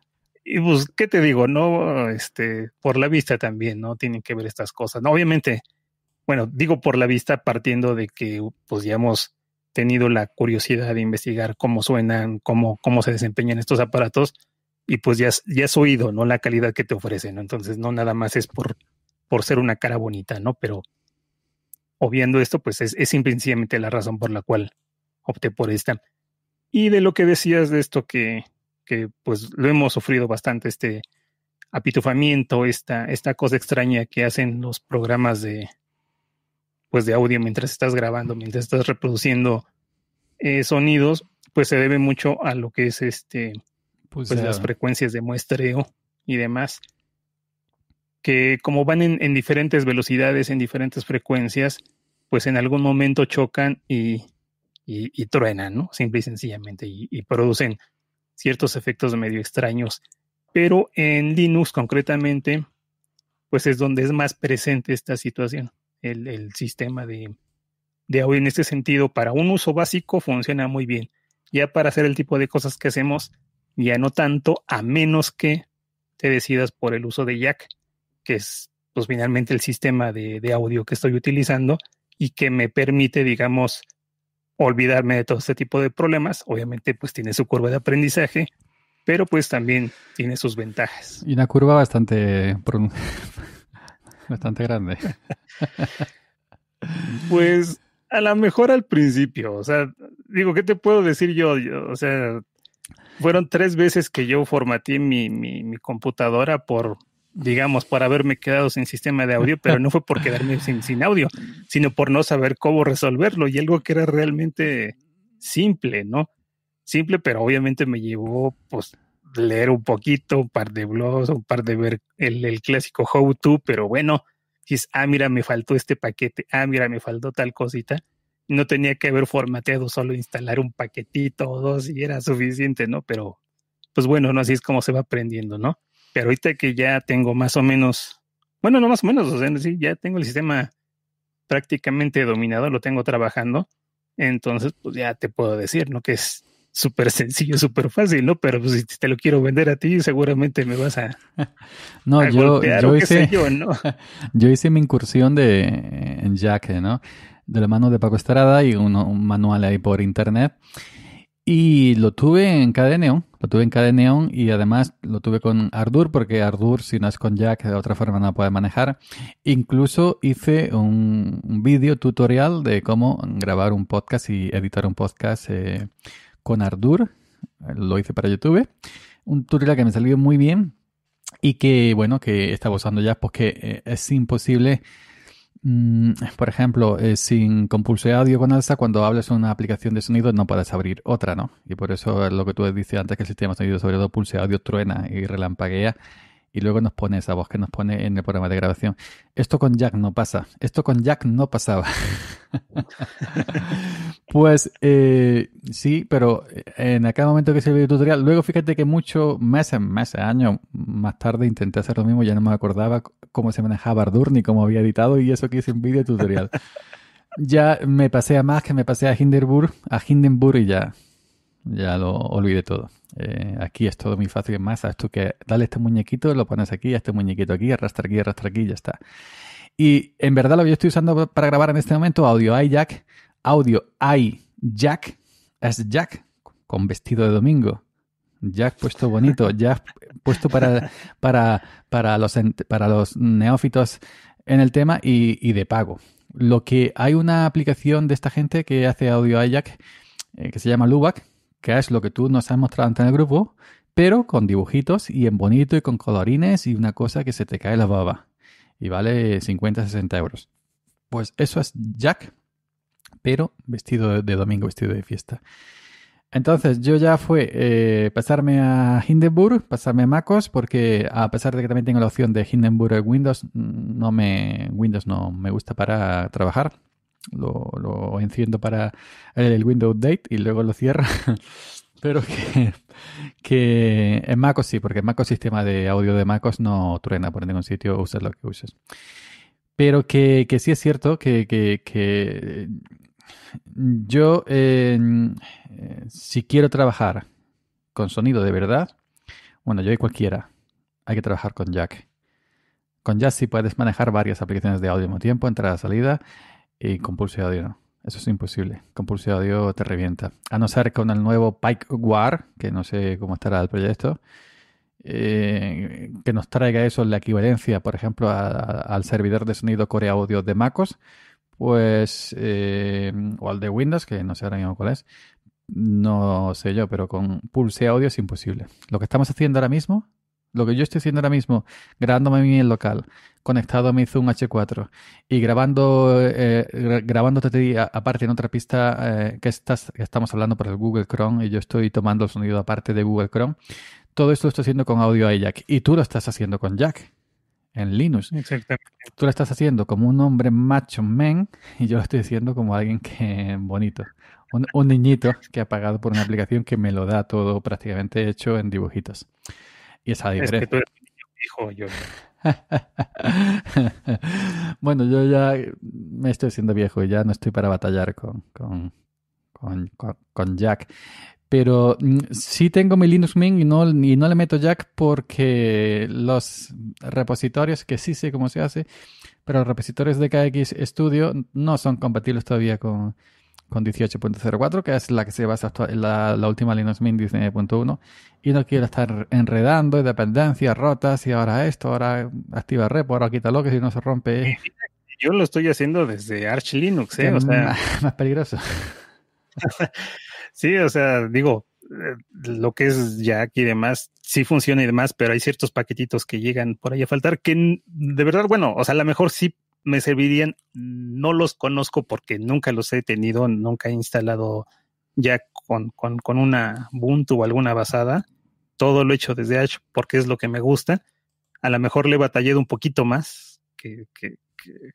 y, pues, ¿qué te digo? No, este, por la vista también, ¿no? Tienen que ver estas cosas. No, obviamente, bueno, digo por la vista partiendo de que pues ya hemos tenido la curiosidad de investigar cómo suenan, cómo, cómo se desempeñan estos aparatos y pues ya, ya has oído, ¿no? La calidad que te ofrecen, Entonces, no nada más es por, por ser una cara bonita, ¿no? Pero viendo esto, pues es, es simplemente la razón por la cual opté por esta. Y de lo que decías de esto que, que pues lo hemos sufrido bastante, este apitufamiento, esta, esta cosa extraña que hacen los programas de, pues de audio mientras estás grabando, mientras estás reproduciendo eh, sonidos, pues se debe mucho a lo que es este, pues, pues las frecuencias de muestreo y demás, que como van en, en diferentes velocidades, en diferentes frecuencias, pues en algún momento chocan y, y, truenan, ¿no? Simple y sencillamente, y, producen ciertos efectos medio extraños. Pero en Linux concretamente, pues es donde es más presente esta situación, el, sistema de, audio en este sentido, para un uso básico funciona muy bien. Ya para hacer el tipo de cosas que hacemos, ya no tanto, a menos que te decidas por el uso de Jack, que es pues finalmente el sistema de audio que estoy utilizando y que me permite, digamos, olvidarme de todo este tipo de problemas. Obviamente, pues tiene su curva de aprendizaje, pero pues también tiene sus ventajas. Y una curva bastante, bastante grande. pues a lo mejor al principio, o sea, digo, ¿qué te puedo decir yo? o sea, fueron tres veces que yo formateé mi computadora por digamos, por haberme quedado sin sistema de audio, pero no fue por quedarme sin, audio, sino por no saber cómo resolverlo y algo que era realmente simple, ¿no? Simple, pero obviamente me llevó, pues, leer un poquito, un par de blogs, un par de ver el, el clásico how to, pero bueno, dices, ah, mira, me faltó este paquete, ah, mira, me faltó tal cosita. No tenía que haber formateado, solo instalar un paquetito o dos y era suficiente, ¿no? Pero, pues bueno, no así es como se va aprendiendo, ¿no? Pero ahorita que ya tengo más o menos, bueno, no más o menos, o sea, ya tengo el sistema prácticamente dominado, lo tengo trabajando. Entonces, pues ya te puedo decir, ¿no? Que es súper sencillo, súper fácil, ¿no? Pero pues, si te lo quiero vender a ti, seguramente me vas a. no, yo, yo hice. Yo, ¿no? yo, hice mi incursión de, en Jack, ¿no? De la mano de Paco Estrada y un manual ahí por internet. Y lo tuve en KDNO lo tuve en Cadeneon y además lo tuve con Ardour, porque Ardour, si no es con Jack, de otra forma no puede manejar. Incluso hice un, un vídeo tutorial de cómo grabar un podcast y editar un podcast eh, con Ardour. Lo hice para YouTube. Un tutorial que me salió muy bien y que, bueno, que estaba usando ya porque pues eh, es imposible Mm, por ejemplo, eh, sin con alza, cuando hablas una aplicación de sonido no puedes abrir otra, ¿no? Y por eso lo que tú dices antes, que el sistema de sonido, sobre todo pulse audio, truena y relampaguea y luego nos pone esa voz que nos pone en el programa de grabación. Esto con Jack no pasa, esto con Jack no pasaba. pues eh, sí, pero eh, en aquel momento que hice el tutorial, luego fíjate que muchos meses, meses, años más tarde intenté hacer lo mismo, ya no me acordaba cómo se manejaba Ardour ni cómo había editado y eso que hice un video tutorial. ya me pasé a más que me pasé a Hindenburg, a Hindenburg y ya ya lo olvidé todo. Eh, aquí es todo muy fácil, más masa. que dale este muñequito, lo pones aquí, este muñequito aquí, arrastra aquí, arrastra aquí ya está. Y en verdad lo que yo estoy usando para grabar en este momento, audio iJack, audio iJack, es Jack con vestido de domingo. Jack puesto bonito, Jack puesto para, para, los, para los neófitos en el tema y, de pago. Lo que hay una aplicación de esta gente que hace audio iJack eh, que se llama Lubac, que es lo que tú nos has mostrado antes en el grupo, pero con dibujitos y en bonito y con colorines y una cosa que se te cae la baba. Y vale 50, 60 euros. Pues eso es Jack, pero vestido de, domingo, vestido de fiesta. Entonces yo ya fue eh, pasarme a Hindenburg, pasarme a MacOS, porque a pesar de que también tengo la opción de Hindenburg en Windows, no me, Windows no me gusta para trabajar lo, enciendo para el Windows Update y luego lo cierra. Pero que, que en MacOS sí, porque en MacOS sistema de audio de MacOS no truena por ningún sitio, uses lo que uses. Pero que, sí es cierto que, yo, si quiero trabajar con sonido de verdad, bueno, yo y cualquiera, hay que trabajar con Jack. Con Jack sí puedes manejar varias aplicaciones de audio al mismo tiempo, entrada, salida, y con Pulse audio Eso es imposible. Con Pulse audio te revienta. A no ser con el nuevo Pike War, que no sé cómo estará el proyecto, eh, que nos traiga eso, la equivalencia, por ejemplo, al servidor de sonido Core Audio de MacOS, pues, eh, o al de Windows, que no sé ahora mismo cuál es, no sé yo, pero con Pulse Audio es imposible. Lo que estamos haciendo ahora mismo lo que yo estoy haciendo ahora mismo, grabándome a mí local, conectado a mi Zoom H4 y grabando, eh, aparte en otra pista eh, que, estás, estamos hablando por el Google Chrome y yo estoy tomando el sonido aparte de Google Chrome, todo esto lo estoy haciendo con audio iJack y tú lo estás haciendo con Jack en Linux. Exactamente. Tú lo estás haciendo como un hombre macho men y yo lo estoy haciendo como alguien que bonito. Un, un niñito que ha pagado por una aplicación que me lo da todo prácticamente hecho en dibujitos. Y esa Es que tú hijo, bueno, yo ya me estoy haciendo viejo y ya no estoy para batallar con, con, Jack. Pero mm, sí tengo mi Linux Mint no, y no le meto Jack porque los repositorios, que sí sé cómo se hace, pero los repositorios de KX Studio no son compatibles todavía con, con 18.04, que es la que se basa en la, última Linux Mint 19.1, y no quiero estar enredando, dependencias rotas, y ahora esto, ahora activa repo, ahora lo que si no se rompe. Yo lo estoy haciendo desde Arch Linux, ¿eh? O sea, más, peligroso. sí, o sea, digo, eh, lo que es Jack y demás, sí funciona y demás, pero hay ciertos paquetitos que llegan por ahí a faltar que de verdad, bueno, o sea, a lo mejor sí me servirían, no los conozco porque nunca los he tenido, nunca he instalado ya con, con, una Ubuntu o alguna basada. Todo lo he hecho desde Ash porque es lo que me gusta. A lo mejor le he batallado un poquito más que, que,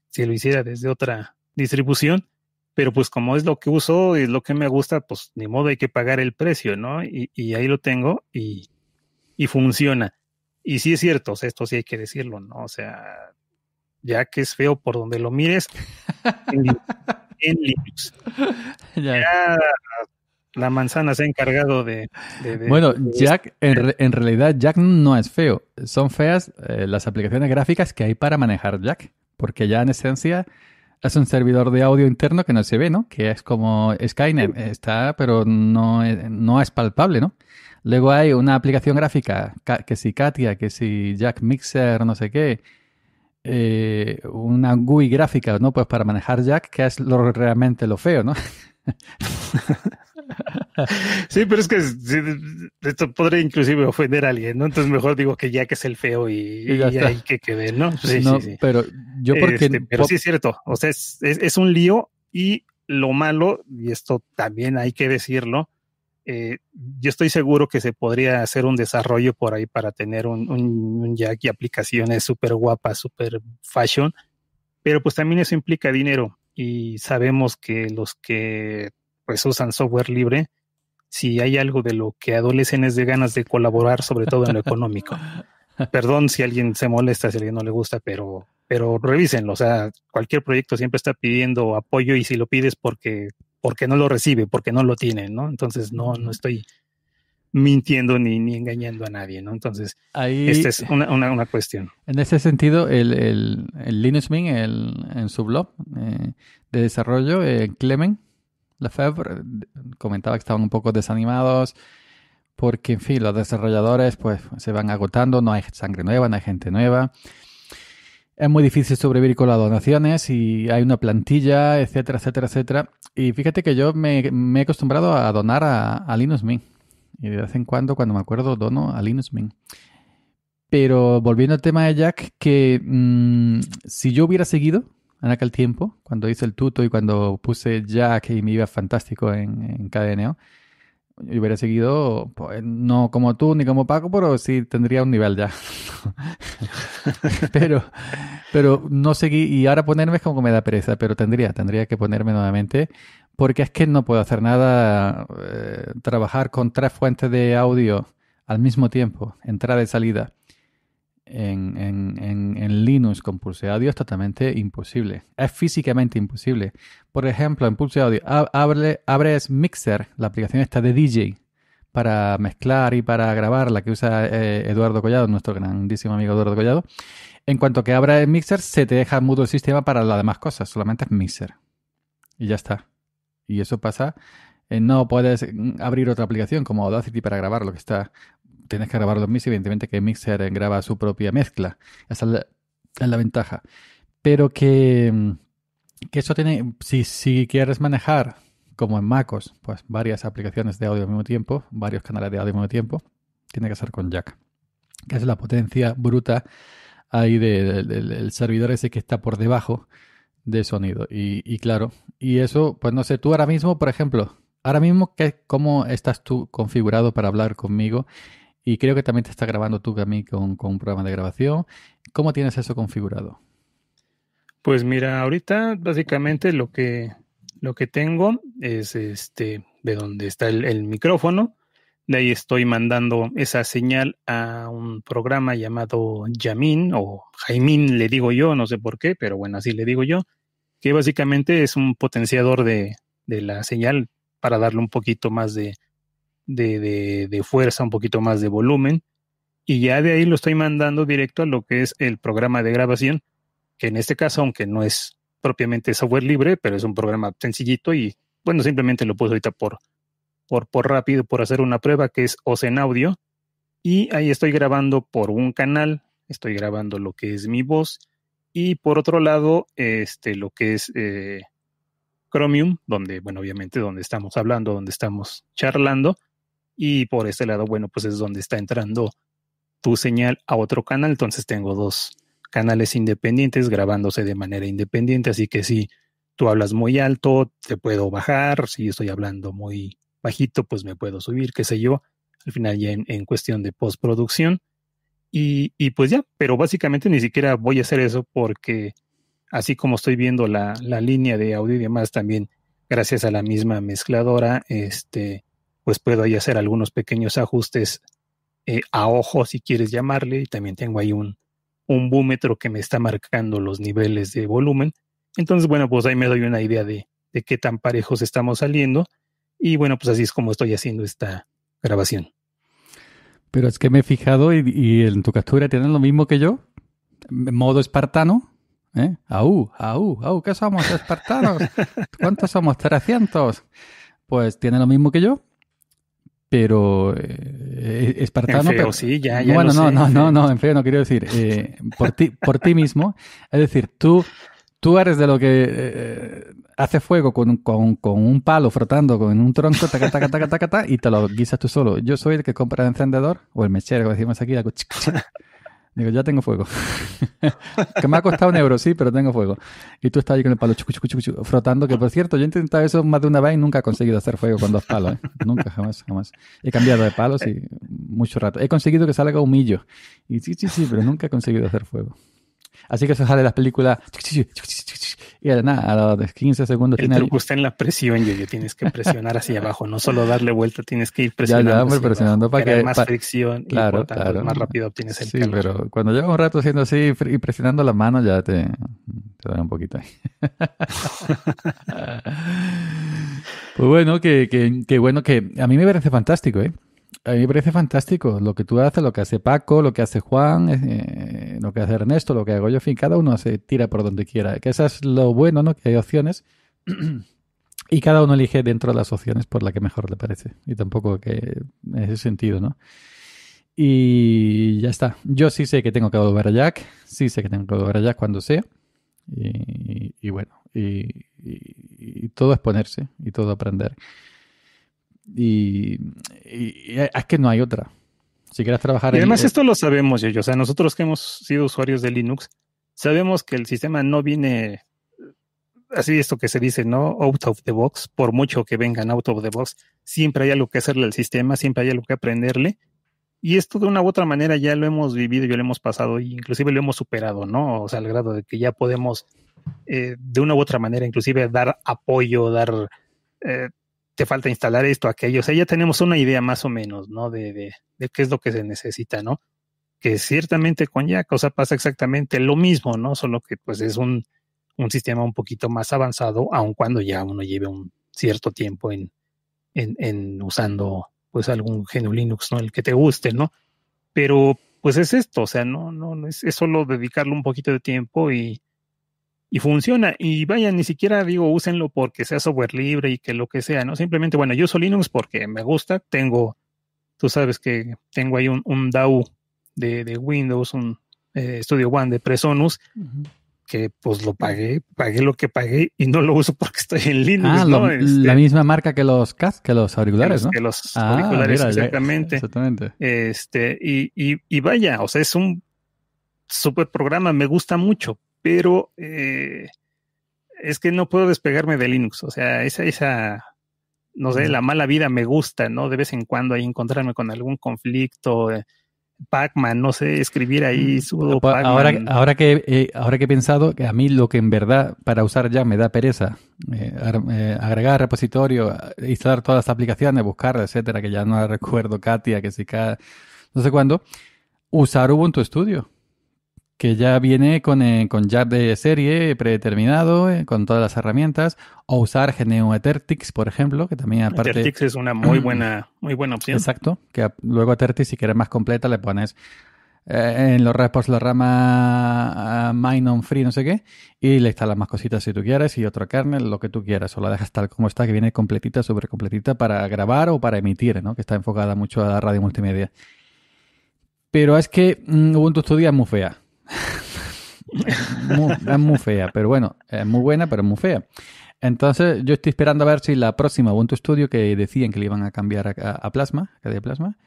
si lo hiciera desde otra distribución, pero pues como es lo que uso y lo que me gusta, pues ni modo hay que pagar el precio, ¿no? Y, ahí lo tengo y, y funciona. Y sí es cierto, esto sí hay que decirlo, ¿no? O sea, Jack que es feo por donde lo mires, en, Linux. Ya. la manzana se ha encargado de... bueno, Jack, en, realidad Jack no es feo, son feas eh, las aplicaciones gráficas que hay para manejar Jack, porque ya en esencia es un servidor de audio interno que no se ve, ¿no? Que es como Skynet, está, pero no eh, no es palpable, ¿no? Luego hay una aplicación gráfica, que si Katia, que si Jack Mixer, no sé qué, eh, una GUI gráfica, ¿no? Pues para manejar Jack, que es lo, realmente lo feo, ¿no? Sí, pero es que esto podría inclusive ofender a alguien, ¿no? Entonces mejor digo que Jack es el feo y, hay que quedar, ¿no? Pero yo porque... Este, pero sí es cierto, o sea, es un lío y lo malo, y esto también hay que decirlo, eh, yo estoy seguro que se podría hacer un desarrollo por ahí para tener un, un, jack y aplicaciones súper guapas, súper fashion, pero pues también eso implica dinero y sabemos que los que pues, usan software libre, si hay algo de lo que adolecen es de ganas de colaborar, sobre todo en lo económico. Perdón si alguien se molesta, si a alguien no le gusta, pero, pero revísenlo. O sea, cualquier proyecto siempre está pidiendo apoyo y si lo pides porque porque no lo recibe, porque no lo tiene, ¿no? Entonces no, no estoy mintiendo ni, engañando a nadie, ¿no? Entonces, Ahí, esta es una, cuestión. En ese sentido, el, el, Linux el, en su blog eh, de desarrollo, eh, Clemen Lefebvre eh, comentaba que estaban un poco desanimados porque, en fin, los desarrolladores pues se van agotando, no hay sangre nueva, no hay gente nueva es muy difícil sobrevivir con las donaciones y hay una plantilla, etcétera, etcétera, etcétera. Y fíjate que yo me, he acostumbrado a donar a, Linux Mint. Y de vez en cuando, cuando me acuerdo, dono a Linux Mint. Pero volviendo al tema de Jack, que mm, si yo hubiera seguido en aquel tiempo, cuando hice el tuto y cuando puse Jack y me iba fantástico en, en KDNO, yo hubiera seguido, pues, no como tú ni como Paco, pero sí tendría un nivel ya. pero, pero no seguí y ahora ponerme es como que me da pereza, pero tendría, tendría que ponerme nuevamente porque es que no puedo hacer nada, eh, trabajar con tres fuentes de audio al mismo tiempo, entrada y salida en, Linux con Pulse Audio es totalmente imposible. Es físicamente imposible. Por ejemplo, en Pulse Audio, abre, abres Mixer, la aplicación está de DJ, para mezclar y para grabar, la que usa eh, Eduardo Collado, nuestro grandísimo amigo Eduardo Collado. En cuanto que abra el mixer, se te deja mudo el sistema para las demás cosas, solamente es mixer. Y ya está. Y eso pasa. Eh, no puedes mm, abrir otra aplicación como Audacity para grabar lo que está, tienes que grabar los mix, evidentemente que Mixer graba su propia mezcla. Esa es la, ventaja. Pero que, mm, eso tiene, si, quieres manejar, como en MacOS, pues varias aplicaciones de audio al mismo tiempo, varios canales de audio al mismo tiempo, tiene que ser con Jack. Que es la potencia bruta ahí del servidor ese que está por debajo de sonido. Y, claro, y eso, pues no sé, tú ahora mismo, por ejemplo, ahora mismo, que ¿cómo estás tú configurado para hablar conmigo y creo que también te está grabando tú también con, con un programa de grabación. ¿Cómo tienes eso configurado? Pues mira, ahorita básicamente lo que, lo que tengo es este de donde está el, micrófono. De ahí estoy mandando esa señal a un programa llamado Yamin o Jaimin, le digo yo, no sé por qué, pero bueno, así le digo yo, que básicamente es un potenciador de la señal para darle un poquito más de, de, fuerza, un poquito más de volumen. Y ya de ahí lo estoy mandando directo a lo que es el programa de grabación, que en este caso, aunque no es propiamente software libre, pero es un programa sencillito y bueno, simplemente lo puse ahorita por, por, por rápido, por hacer una prueba que es Ocean Audio. Y ahí estoy grabando por un canal, estoy grabando lo que es mi voz y por otro lado, este, lo que es eh, Chromium, donde, bueno, obviamente donde estamos hablando, donde estamos charlando y por este lado, bueno, pues es donde está entrando tu señal a otro canal. Entonces tengo dos canales independientes grabándose de manera independiente. Así que si tú hablas muy alto, te puedo bajar. Si estoy hablando muy bajito, pues me puedo subir, qué sé yo. Al final ya en, cuestión de postproducción. Y, y, pues ya, pero básicamente ni siquiera voy a hacer eso porque así como estoy viendo la, la línea de audio y demás, también gracias a la misma mezcladora, este, pues puedo ahí hacer algunos pequeños ajustes eh, a ojo, si quieres llamarle, y también tengo ahí un, un búmetro que me está marcando los niveles de volumen. Entonces, bueno, pues ahí me doy una idea de, qué tan parejos estamos saliendo. Y bueno, pues así es como estoy haciendo esta grabación. Pero es que me he fijado y, en tu captura tienen lo mismo que yo. Modo espartano. ¿eh? ¡Aú! ¡Aú! ¡Aú! ¿Qué somos espartanos? ¿Cuántos somos? ¿300? Pues tiene lo mismo que yo pero eh, e, espartano. pero, sí, ya, ya Bueno, no, no, no, no, en feo no quiero decir. Eh, por ti, por ti mismo. Es decir, tú, tú eres de lo que eh, hace fuego con, con, con, un palo frotando con un tronco, taca, taca, taca, taca, y te lo guisas tú solo. Yo soy el que compra el encendedor o el mechero, como decimos aquí, la Digo, ya tengo fuego. que me ha costado un euro, sí, pero tengo fuego. Y tú estás ahí con el palo chucu, frotando, que por cierto, yo he intentado eso más de una vez y nunca he conseguido hacer fuego con dos palos. ¿eh? Nunca, jamás, jamás. He cambiado de palos y mucho rato. He conseguido que salga humillo. Y sí, sí, sí, pero nunca he conseguido hacer fuego. Así que eso sale de las películas y de nada, a los 15 segundos. El truco está en la presión, yo, yo tienes que presionar hacia abajo, no solo darle vuelta, tienes que ir presionando. presionando para que. más fricción más rápido obtienes el Sí, pero cuando llevas un rato haciendo así y presionando la mano, ya te, da un poquito ahí. pues bueno, que, que, que bueno, que a mí me parece fantástico, ¿eh? a mí me parece fantástico lo que tú haces, lo que hace Paco, lo que hace Juan, eh, lo que hace Ernesto, lo que hago yo, en fin, cada uno se tira por donde quiera. Que eso es lo bueno, ¿no? Que hay opciones y cada uno elige dentro de las opciones por la que mejor le parece. Y tampoco que en ese sentido, ¿no? Y ya está. Yo sí sé que tengo que volver a Jack, sí sé que tengo que volver a Jack cuando sea. Y, bueno, y todo es ponerse y todo aprender. Y, es que no hay otra. Si quieres trabajar... en. además esto lo sabemos, yo, o sea, nosotros que hemos sido usuarios de Linux, sabemos que el sistema no viene así esto que se dice, ¿no? Out of the box, por mucho que vengan out of the box, siempre hay algo que hacerle al sistema, siempre hay algo que aprenderle. Y esto de una u otra manera ya lo hemos vivido, ya lo hemos pasado, e inclusive lo hemos superado, ¿no? O sea, al grado de que ya podemos, eh, de una u otra manera, inclusive dar apoyo, dar eh, te falta instalar esto, aquello. O sea, ya tenemos una idea más o menos, ¿no? De, de, qué es lo que se necesita, ¿no? Que ciertamente con ya o pasa exactamente lo mismo, ¿no? Solo que pues es un, sistema un poquito más avanzado, aun cuando ya uno lleve un cierto tiempo en, en, usando pues algún GNU Linux, ¿no? El que te guste, ¿no? Pero pues es esto, o sea, no, no, es, es solo dedicarle un poquito de tiempo y, y funciona. Y vaya, ni siquiera digo úsenlo porque sea software libre y que lo que sea, ¿no? Simplemente, bueno, yo uso Linux porque me gusta, tengo, tú sabes que tengo ahí un, un de, Windows, un eh, Studio One de Presonus, que pues lo pagué, pagué lo que pagué y no lo uso porque estoy en Linux. Ah, ¿no? la este misma marca que los CAS, que los auriculares, ¿no? Que los ah, auriculares, exactamente. exactamente. Este, y, y, y vaya, o sea, es un super programa, me gusta mucho, pero eh, es que no puedo despegarme de Linux. O sea, esa, esa, no sé, la mala vida me gusta, ¿no? De vez en cuando ahí encontrarme con algún conflicto. Eh, Pacman no sé, escribir ahí mm, sudo ahora, ahora, que, eh, ahora que he pensado que a mí lo que en verdad para usar ya me da pereza, agregar repositorio, instalar todas las aplicaciones, buscar, etcétera, que ya no recuerdo, Katia, que si cada, no sé cuándo, usar Ubuntu Studio que ya viene con, ya eh, de serie predeterminado, eh, con todas las herramientas, o usar GNU Etertix, por ejemplo, que también aparte... Etertix es una muy buena, muy buena opción. Exacto, que luego Etertix, si quieres más completa, le pones eh, en los repos la rama uh, on free, no sé qué, y le instalas más cositas si tú quieres, y otro kernel, lo que tú quieras, o la dejas tal como está, que viene completita, sobre completita para grabar o para emitir, ¿no? que está enfocada mucho a la radio multimedia. Pero es que mm, Ubuntu Studio es muy fea es muy fea, pero bueno, es muy buena, pero muy fea. Entonces, yo estoy esperando a ver si la próxima Ubuntu Studio que decían que le iban a cambiar a, Plasma, que de Plasma,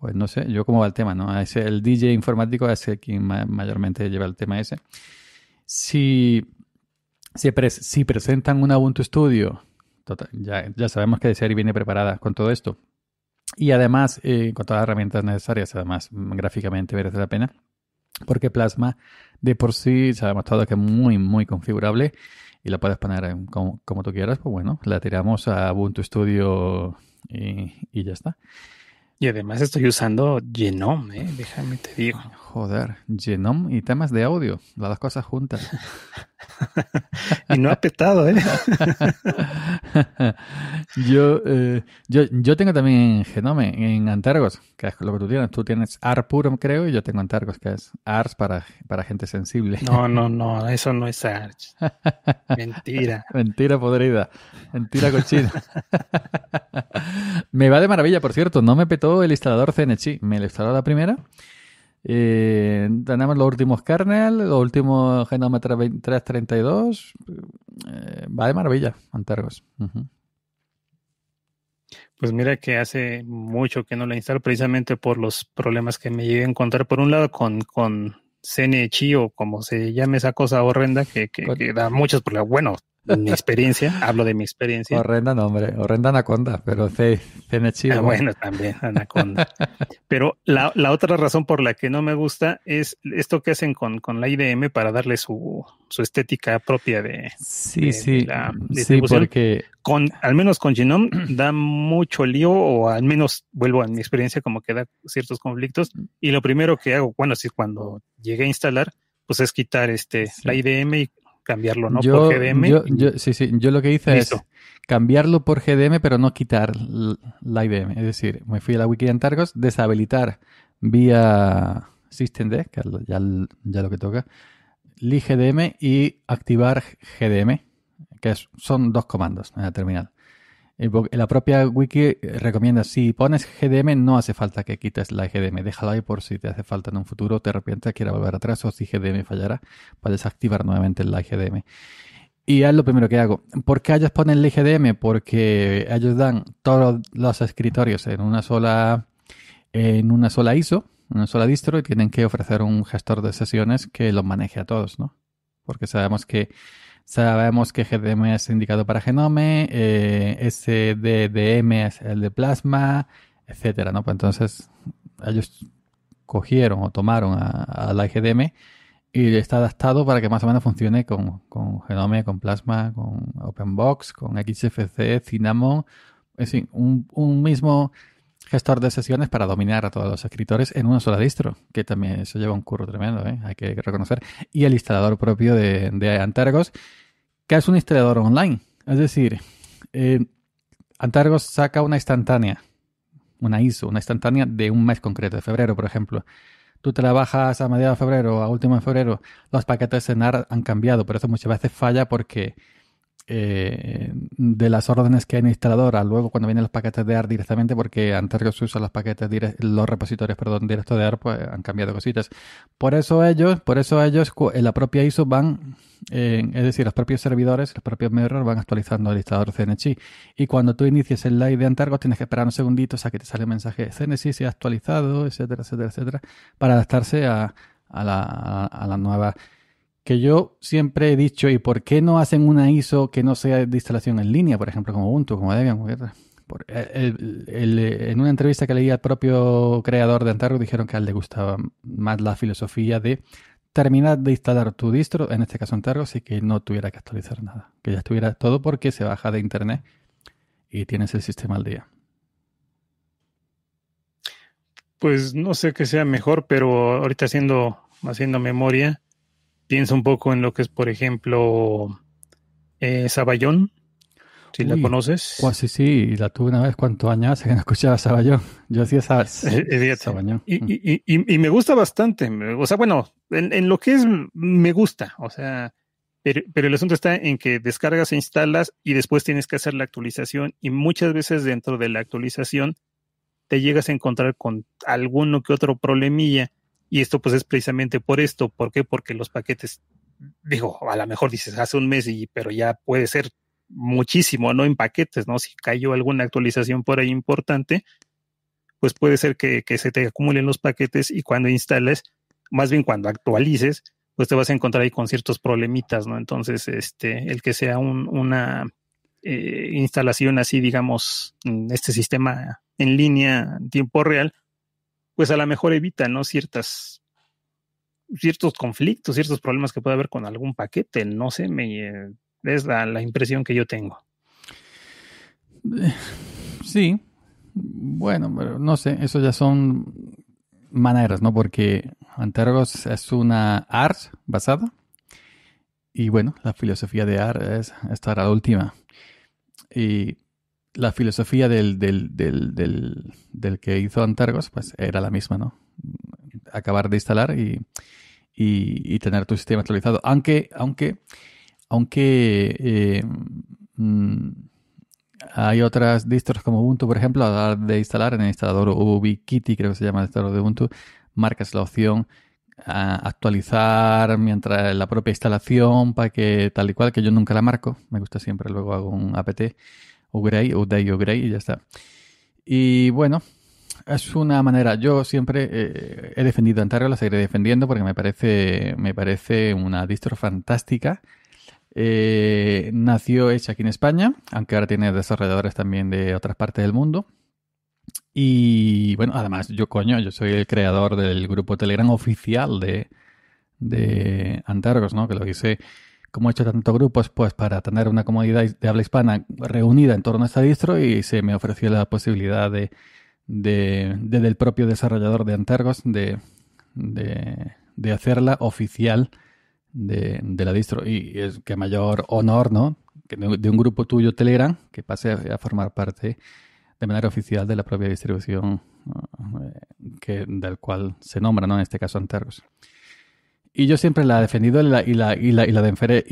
pues no sé, yo cómo va el tema, ¿no? Es el DJ informático es el que mayormente lleva el tema ese. Si, si, si presentan una Ubuntu Studio, tota, ya, ya, sabemos que de serie viene preparada con todo esto. Y además, eh, con todas las herramientas necesarias, además, gráficamente merece la pena porque Plasma de por sí sabemos todo que es muy, muy configurable y la puedes poner como, como, tú quieras. Pues bueno, la tiramos a Ubuntu Studio y, y ya está. Y además estoy usando Genome, ¿eh? déjame te digo. Joder, Genome y temas de audio, las dos cosas juntas. y no ha petado, ¿eh? ¿eh? yo, yo, tengo también Genome en Antargos, que es lo que tú tienes. Tú tienes puro creo, y yo tengo Antargos, que es ARS para, para gente sensible. no, no, no, eso no es ARS. Mentira. Mentira podrida. Mentira cochina. me va de maravilla, por cierto. No me petó el instalador CNC. Me lo instaló la primera. Eh, tenemos los últimos kernel, los últimos genoma 332. Eh, va de maravilla, Antargos. Pues mira que hace mucho que no la instalo, precisamente por los problemas que me llegué a encontrar. Por un lado, con, con o como se llame esa cosa horrenda que, que da muchos problemas. Bueno, mi experiencia, hablo de mi experiencia. Horrenda nombre, horrenda anaconda, pero Ah, bueno, también anaconda. pero la, otra razón por la que no me gusta es esto que hacen con, la IDM para darle su, estética propia de, sí, sí. la sí, porque... Con, al menos con Genome da mucho lío, o al menos vuelvo a mi experiencia, como que da ciertos conflictos. Y lo primero que hago, bueno, sí, cuando llegué a instalar, pues es quitar este la IDM y cambiarlo, ¿no? Yo, por GDM. lo que hice es cambiarlo por GDM, pero no quitar la IDM. Es decir, me fui a la wiki de Antargos, deshabilitar vía systemd, que ya, ya lo que toca, gdm y activar gdm, que son dos comandos en la terminal. La propia wiki recomienda, si pones GDM, no hace falta que quites la GDM, déjala ahí por si te hace falta en un futuro, te arrepientes, quieras volver atrás o si GDM fallara, para desactivar nuevamente la GDM. Y es lo primero que hago. ¿Por qué ellos ponen la GDM? Porque ellos dan todos los escritorios en una sola, en una sola ISO, en una sola distro, y tienen que ofrecer un gestor de sesiones que los maneje a todos, ¿no? Porque sabemos que Sabemos que GDM es indicado para genome, eh, SDDM es el de plasma, etcétera, ¿no? Pues entonces ellos cogieron o tomaron a, la GDM y está adaptado para que más o menos funcione con, genome, con plasma, con OpenBox, con XFC, Cinnamon, en fin, un, un mismo gestor de sesiones para dominar a todos los escritores en una sola distro, que también eso lleva un curro tremendo, ¿eh? hay que reconocer. Y el instalador propio de, Antargos, que es un instalador online. Es decir, eh, Antargos saca una instantánea, una ISO, una instantánea de un mes concreto, de febrero, por ejemplo. Tú te la bajas a mediados de febrero, a último de febrero, los paquetes de cenar han cambiado, pero eso muchas veces falla porque eh, de las órdenes que hay en instaladora, luego cuando vienen los paquetes de AR directamente, porque antes usa los paquetes los repositorios, perdón, directos de AR, pues han cambiado cositas. Por eso ellos, por eso ellos la propia ISO van, es decir, los propios servidores, los propios mirrors, van actualizando el instalador CNC. Y cuando tú inicies el live de Antargos tienes que esperar unos segunditos a que te sale el mensaje CNC se ha actualizado, etcétera, etcétera, etcétera, para adaptarse a, a la nueva que yo siempre he dicho, ¿y por qué no hacen una ISO que no sea de instalación en línea, por ejemplo, como Ubuntu, como Debian? Eh, eh, en una entrevista que leí al propio creador de Antargo, dijeron que a él le gustaba más la filosofía de terminar de instalar tu distro, en este caso Antargo, así que no tuviera que actualizar nada, que ya estuviera todo porque se baja de internet y tienes el sistema al día. Pues no sé qué sea mejor, pero ahorita haciendo, haciendo memoria, pienso un poco en lo que es, por ejemplo, eh, Saballón, si la conoces. sí, sí, la tuve una vez, ¿cuántos años hace que escuchaba Saballón? Yo hacía eh, eh, Saballón. Mm. Y, me gusta bastante, o sea, bueno, en, lo que es, me gusta, o sea, pero, pero el asunto está en que descargas e instalas y después tienes que hacer la actualización y muchas veces dentro de la actualización te llegas a encontrar con alguno que otro problemilla y esto pues es precisamente por esto. ¿Por qué? Porque los paquetes, digo, a lo mejor dices hace un mes, y, pero ya puede ser muchísimo, ¿no? En paquetes, ¿no? Si cayó alguna actualización por ahí importante, pues puede ser que, se te acumulen los paquetes y cuando instales, más bien cuando actualices, pues te vas a encontrar ahí con ciertos problemitas, ¿no? Entonces, este, el que sea una eh, instalación así, digamos, este sistema en línea en tiempo real, pues a lo mejor evita, ¿no? Ciertas, ciertos conflictos, ciertos problemas que puede haber con algún paquete, no sé, me, eh, es la, impresión que yo tengo. Eh, sí, bueno, pero no sé, eso ya son maneras, ¿no? Porque Antergos es una art basada y bueno, la filosofía de art es estar a la última. Y la filosofía del, del, que hizo Antargos pues era la misma, ¿no? Acabar de instalar y, y, tener tu sistema actualizado. Aunque, aunque, aunque eh, mm, hay otras distros como Ubuntu, por ejemplo, a dar de instalar en el instalador Ubiquiti, creo que se llama el instalador de Ubuntu, marcas la opción a actualizar mientras la propia instalación para que tal y cual, que yo nunca la marco, me gusta siempre, luego hago un apt grey, o y ya está. Y bueno, es una manera, yo siempre eh, he defendido Antargo, la seguiré defendiendo porque me parece, me parece una distro fantástica. Eh, nació hecha aquí en España, aunque ahora tiene desarrolladores también de otras partes del mundo. Y bueno, además, yo coño, yo soy el creador del grupo Telegram oficial de, de Antargos, ¿no? Que lo hice como he hecho tantos grupos, pues para tener una comunidad de habla hispana reunida en torno a esta distro y se me ofreció la posibilidad de, de, del propio desarrollador de Antergos de, hacerla oficial de, la distro. Y es que mayor honor, ¿no? Que de un grupo tuyo Telegram que pase a formar parte de manera oficial de la propia distribución eh, que, del cual se nombra, ¿no? En este caso Antergos. Y yo siempre la he defendido y la, y la, defenderé,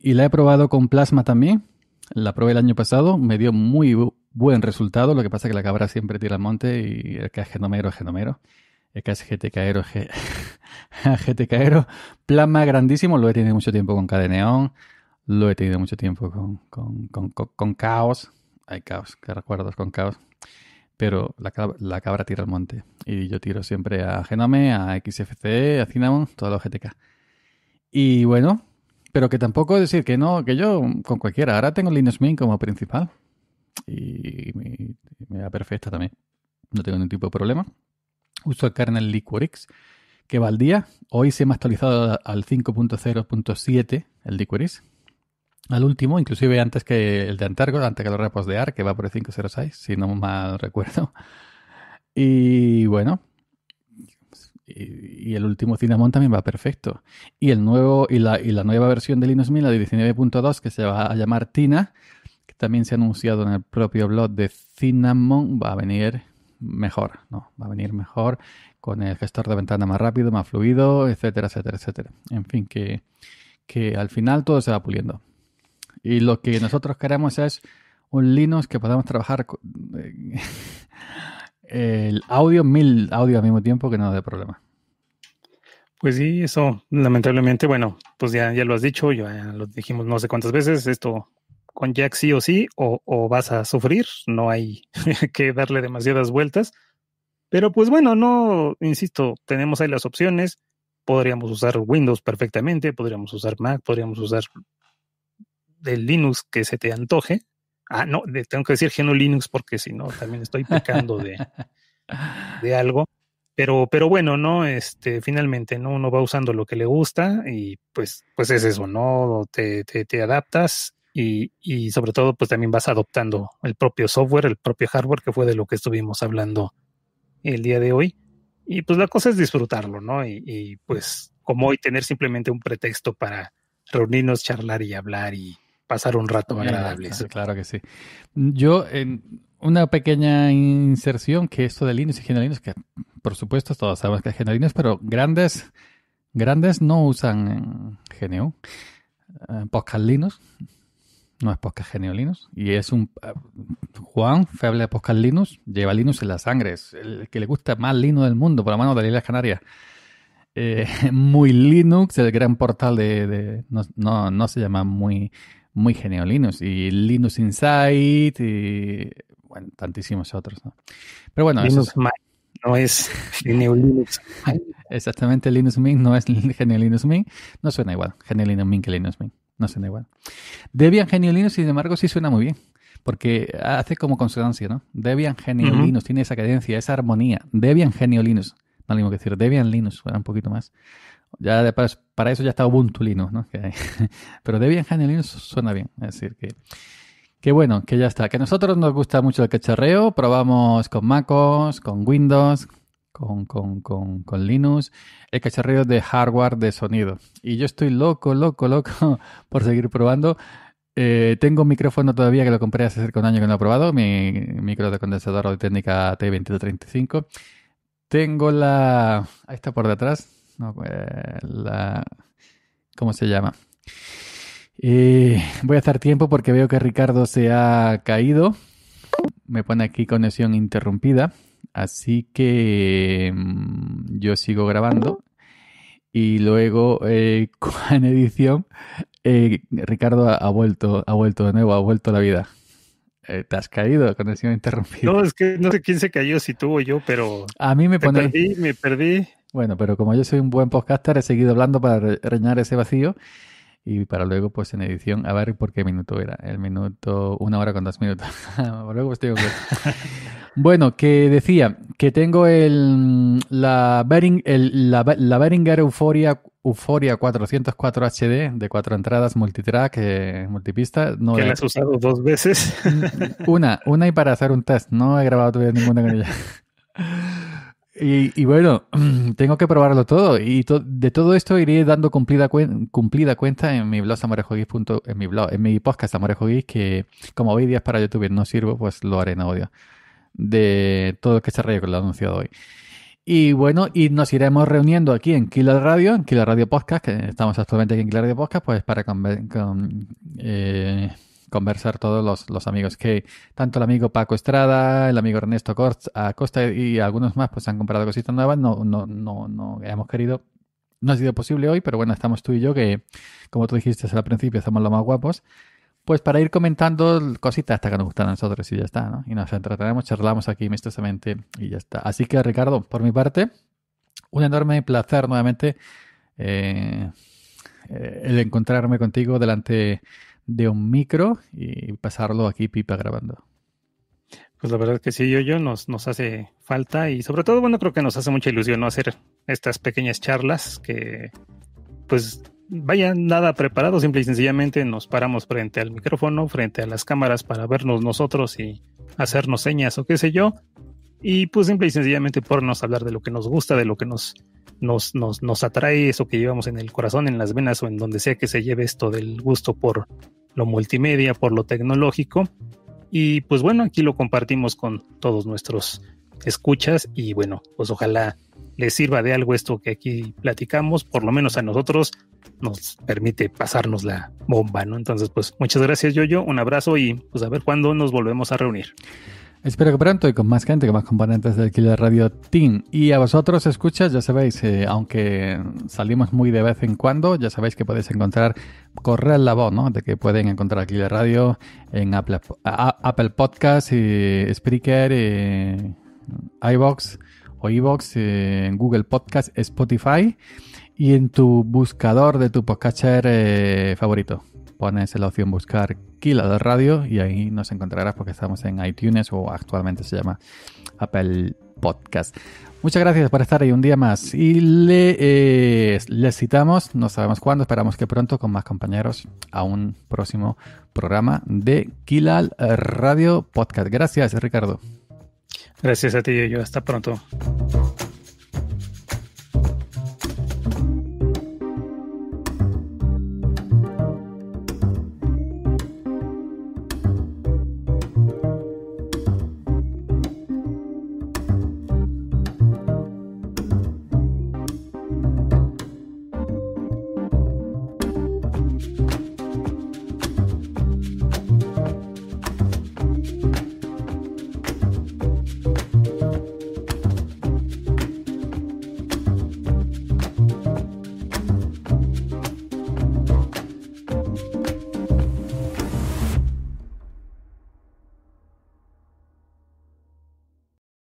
y, la he probado con plasma también. La probé el año pasado, me dio muy buen resultado. Lo que pasa es que la cabra siempre tira al monte y el que es genomero es genomero. El que es GTKero es GTKero. Plasma grandísimo, lo he tenido mucho tiempo con Cadeneón. Lo he tenido mucho tiempo con, con, con, Caos. Hay Caos, que recuerdos con Caos pero la, cabra, tira al monte. Y yo tiro siempre a Genome, a XFCE, a Cinnamon, todos los GTK. Y bueno, pero que tampoco es decir que no, que yo con cualquiera. Ahora tengo Linux Mint como principal y me, da perfecta también. No tengo ningún tipo de problema. Uso el kernel Liquorix que va al día. Hoy se me ha actualizado al 5.0.7 el Liquorix, al último, inclusive antes que el de Antargo, antes que los repos de AR, que va por el 506, si no mal recuerdo. Y bueno, y, el último Cinnamon también va perfecto. Y el nuevo y la, nueva versión de Linux Mint, la de 19.2, que se va a llamar Tina, que también se ha anunciado en el propio blog de Cinnamon, va a venir mejor, ¿no? Va a venir mejor con el gestor de ventana más rápido, más fluido, etcétera, etcétera, etcétera. En fin, que, que al final todo se va puliendo. Y lo que nosotros queremos es un Linux que podamos trabajar el audio, mil audio al mismo tiempo que no dé problema. Pues sí, eso lamentablemente, bueno, pues ya, ya lo has dicho, ya lo dijimos no sé cuántas veces, esto con Jack sí o sí, o, o vas a sufrir, no hay que darle demasiadas vueltas. Pero pues bueno, no, insisto, tenemos ahí las opciones, podríamos usar Windows perfectamente, podríamos usar Mac, podríamos usar del Linux que se te antoje. Ah, no, tengo que decir geno Linux porque si no, también estoy pecando de, de algo. Pero, pero bueno, ¿no? Este, finalmente, ¿no? Uno va usando lo que le gusta y pues, pues es eso, ¿no? Te, te, adaptas y, y, sobre todo, pues también vas adoptando el propio software, el propio hardware, que fue de lo que estuvimos hablando el día de hoy. Y pues la cosa es disfrutarlo, ¿no? Y, y pues como hoy tener simplemente un pretexto para reunirnos, charlar y hablar y, pasar un rato agradable. Sí, claro que sí. Yo, en una pequeña inserción, que esto de Linux y Linux que por supuesto todos sabemos que es Linux pero grandes, grandes no usan GNU. Eh, Podcast Linux, no es Podcast GNU Linux. Y es un... Eh, Juan, feble de Podcast Linux, lleva Linux en la sangre. Es el que le gusta más Linux del mundo, por la mano de Islas Canarias. Eh, muy Linux, el gran portal de... no, no se llama muy muy genio Linux. Y Linux Insight y, bueno, tantísimos otros, ¿no? Pero bueno, Linux eso no es genio Linux. Exactamente, Linux Mint no es genio Linux Mint. No suena igual, genio Linux Mint que Linux Mint. No suena igual. Debian genio Linux, sin embargo, sí suena muy bien. Porque hace como consonancia, ¿no? Debian genio Linux tiene esa cadencia, esa armonía. Debian genio Linux. No tengo que decir Debian Linux, suena un poquito más. Ya para, eso ya está Ubuntu Linux, ¿no? pero Debian Linux suena bien. Es decir, que, que bueno, que ya está. Que a nosotros nos gusta mucho el cacharreo. Probamos con MacOS, con Windows, con, con, Linux. El cacharreo de hardware de sonido. Y yo estoy loco, loco, loco por seguir probando. Eh, tengo un micrófono todavía que lo compré hace cerca de un año que no he probado, mi micro de condensador de técnica T2235. Tengo la... Ahí está por detrás. No, pues, la, ¿Cómo se llama? Eh, voy a hacer tiempo porque veo que Ricardo se ha caído. Me pone aquí conexión interrumpida. Así que mm, yo sigo grabando y luego en eh, edición eh, Ricardo ha, vuelto, ha vuelto de nuevo, ha vuelto a la vida. te has caído, conexión interrumpida. No, es que no sé quién se cayó, si tú o yo, pero. A mí me pone. me perdí. Bueno, pero como yo soy un buen podcaster, he seguido hablando para reñar ese vacío y para luego, pues en edición, a ver por qué minuto era. El minuto, una hora con dos minutos. Pues, bueno, que decía que tengo el, la, Bering, el, la, Behringer Euphoria, 404 HD de cuatro entradas multitrack, eh, multipista. No ¿Que la has usado dos veces? una, una y para hacer un test. No he grabado todavía ninguna con ella. Y, bueno, tengo que probarlo todo. Y de todo esto iré dando cumplida, cuenta en mi blog en mi blog, en mi podcast Amarejogis, que como hoy días para YouTube no sirvo, pues lo haré en audio. De todo lo que se ha con anunciado hoy. Y bueno, y nos iremos reuniendo aquí en Kilo Radio, en Kilo Radio Podcast, que estamos actualmente aquí en Kilo Radio Podcast, pues para con, con, eh, conversar todos los, amigos, que tanto el amigo Paco Estrada, el amigo Ernesto Costa y algunos más pues han comprado cositas nuevas, no, no, no, no hemos querido, no ha sido posible hoy, pero bueno, estamos tú y yo que, como tú dijiste al principio, somos los más guapos, pues para ir comentando cositas hasta que nos gustan a nosotros y ya está, ¿no? Y nos entretenemos, charlamos aquí misteriosamente y ya está. Así que Ricardo, por mi parte, un enorme placer nuevamente eh, eh, el encontrarme contigo delante de un micro y pasarlo aquí pipa grabando. Pues la verdad que sí, yo, yo nos, nos hace falta y sobre todo, bueno, creo que nos hace mucha ilusión ¿no? hacer estas pequeñas charlas que, pues, vaya nada preparado, simple y sencillamente nos paramos frente al micrófono, frente a las cámaras para vernos nosotros y hacernos señas o qué sé yo. Y pues simple y sencillamente por hablar de lo que nos gusta, de lo que nos nos, nos, nos atrae eso que llevamos en el corazón, en las venas o en donde sea que se lleve esto del gusto por lo multimedia, por lo tecnológico. Y pues bueno, aquí lo compartimos con todos nuestros escuchas y bueno, pues ojalá les sirva de algo esto que aquí platicamos, por lo menos a nosotros nos permite pasarnos la bomba, ¿no? Entonces, pues muchas gracias, Yoyo, un abrazo y pues a ver cuándo nos volvemos a reunir. Espero que pronto y con más gente, con más componentes de Killer Radio Team. Y a vosotros escuchas, ya sabéis, eh, aunque salimos muy de vez en cuando, ya sabéis que podéis encontrar, correr la voz, ¿no? De que pueden encontrar Killer Radio en Apple, Podcasts, y Spreaker, iBox o iBox, eh, en Google Podcast, Spotify y en tu buscador de tu podcaster eh, favorito. Pones la opción buscar Kilo Radio y ahí nos encontrarás porque estamos en iTunes o actualmente se llama Apple Podcast. Muchas gracias por estar ahí un día más y le, eh, citamos, no sabemos cuándo, esperamos que pronto con más compañeros a un próximo programa de Kilal Radio Podcast. Gracias, Ricardo. Gracias a ti, yo. Hasta pronto.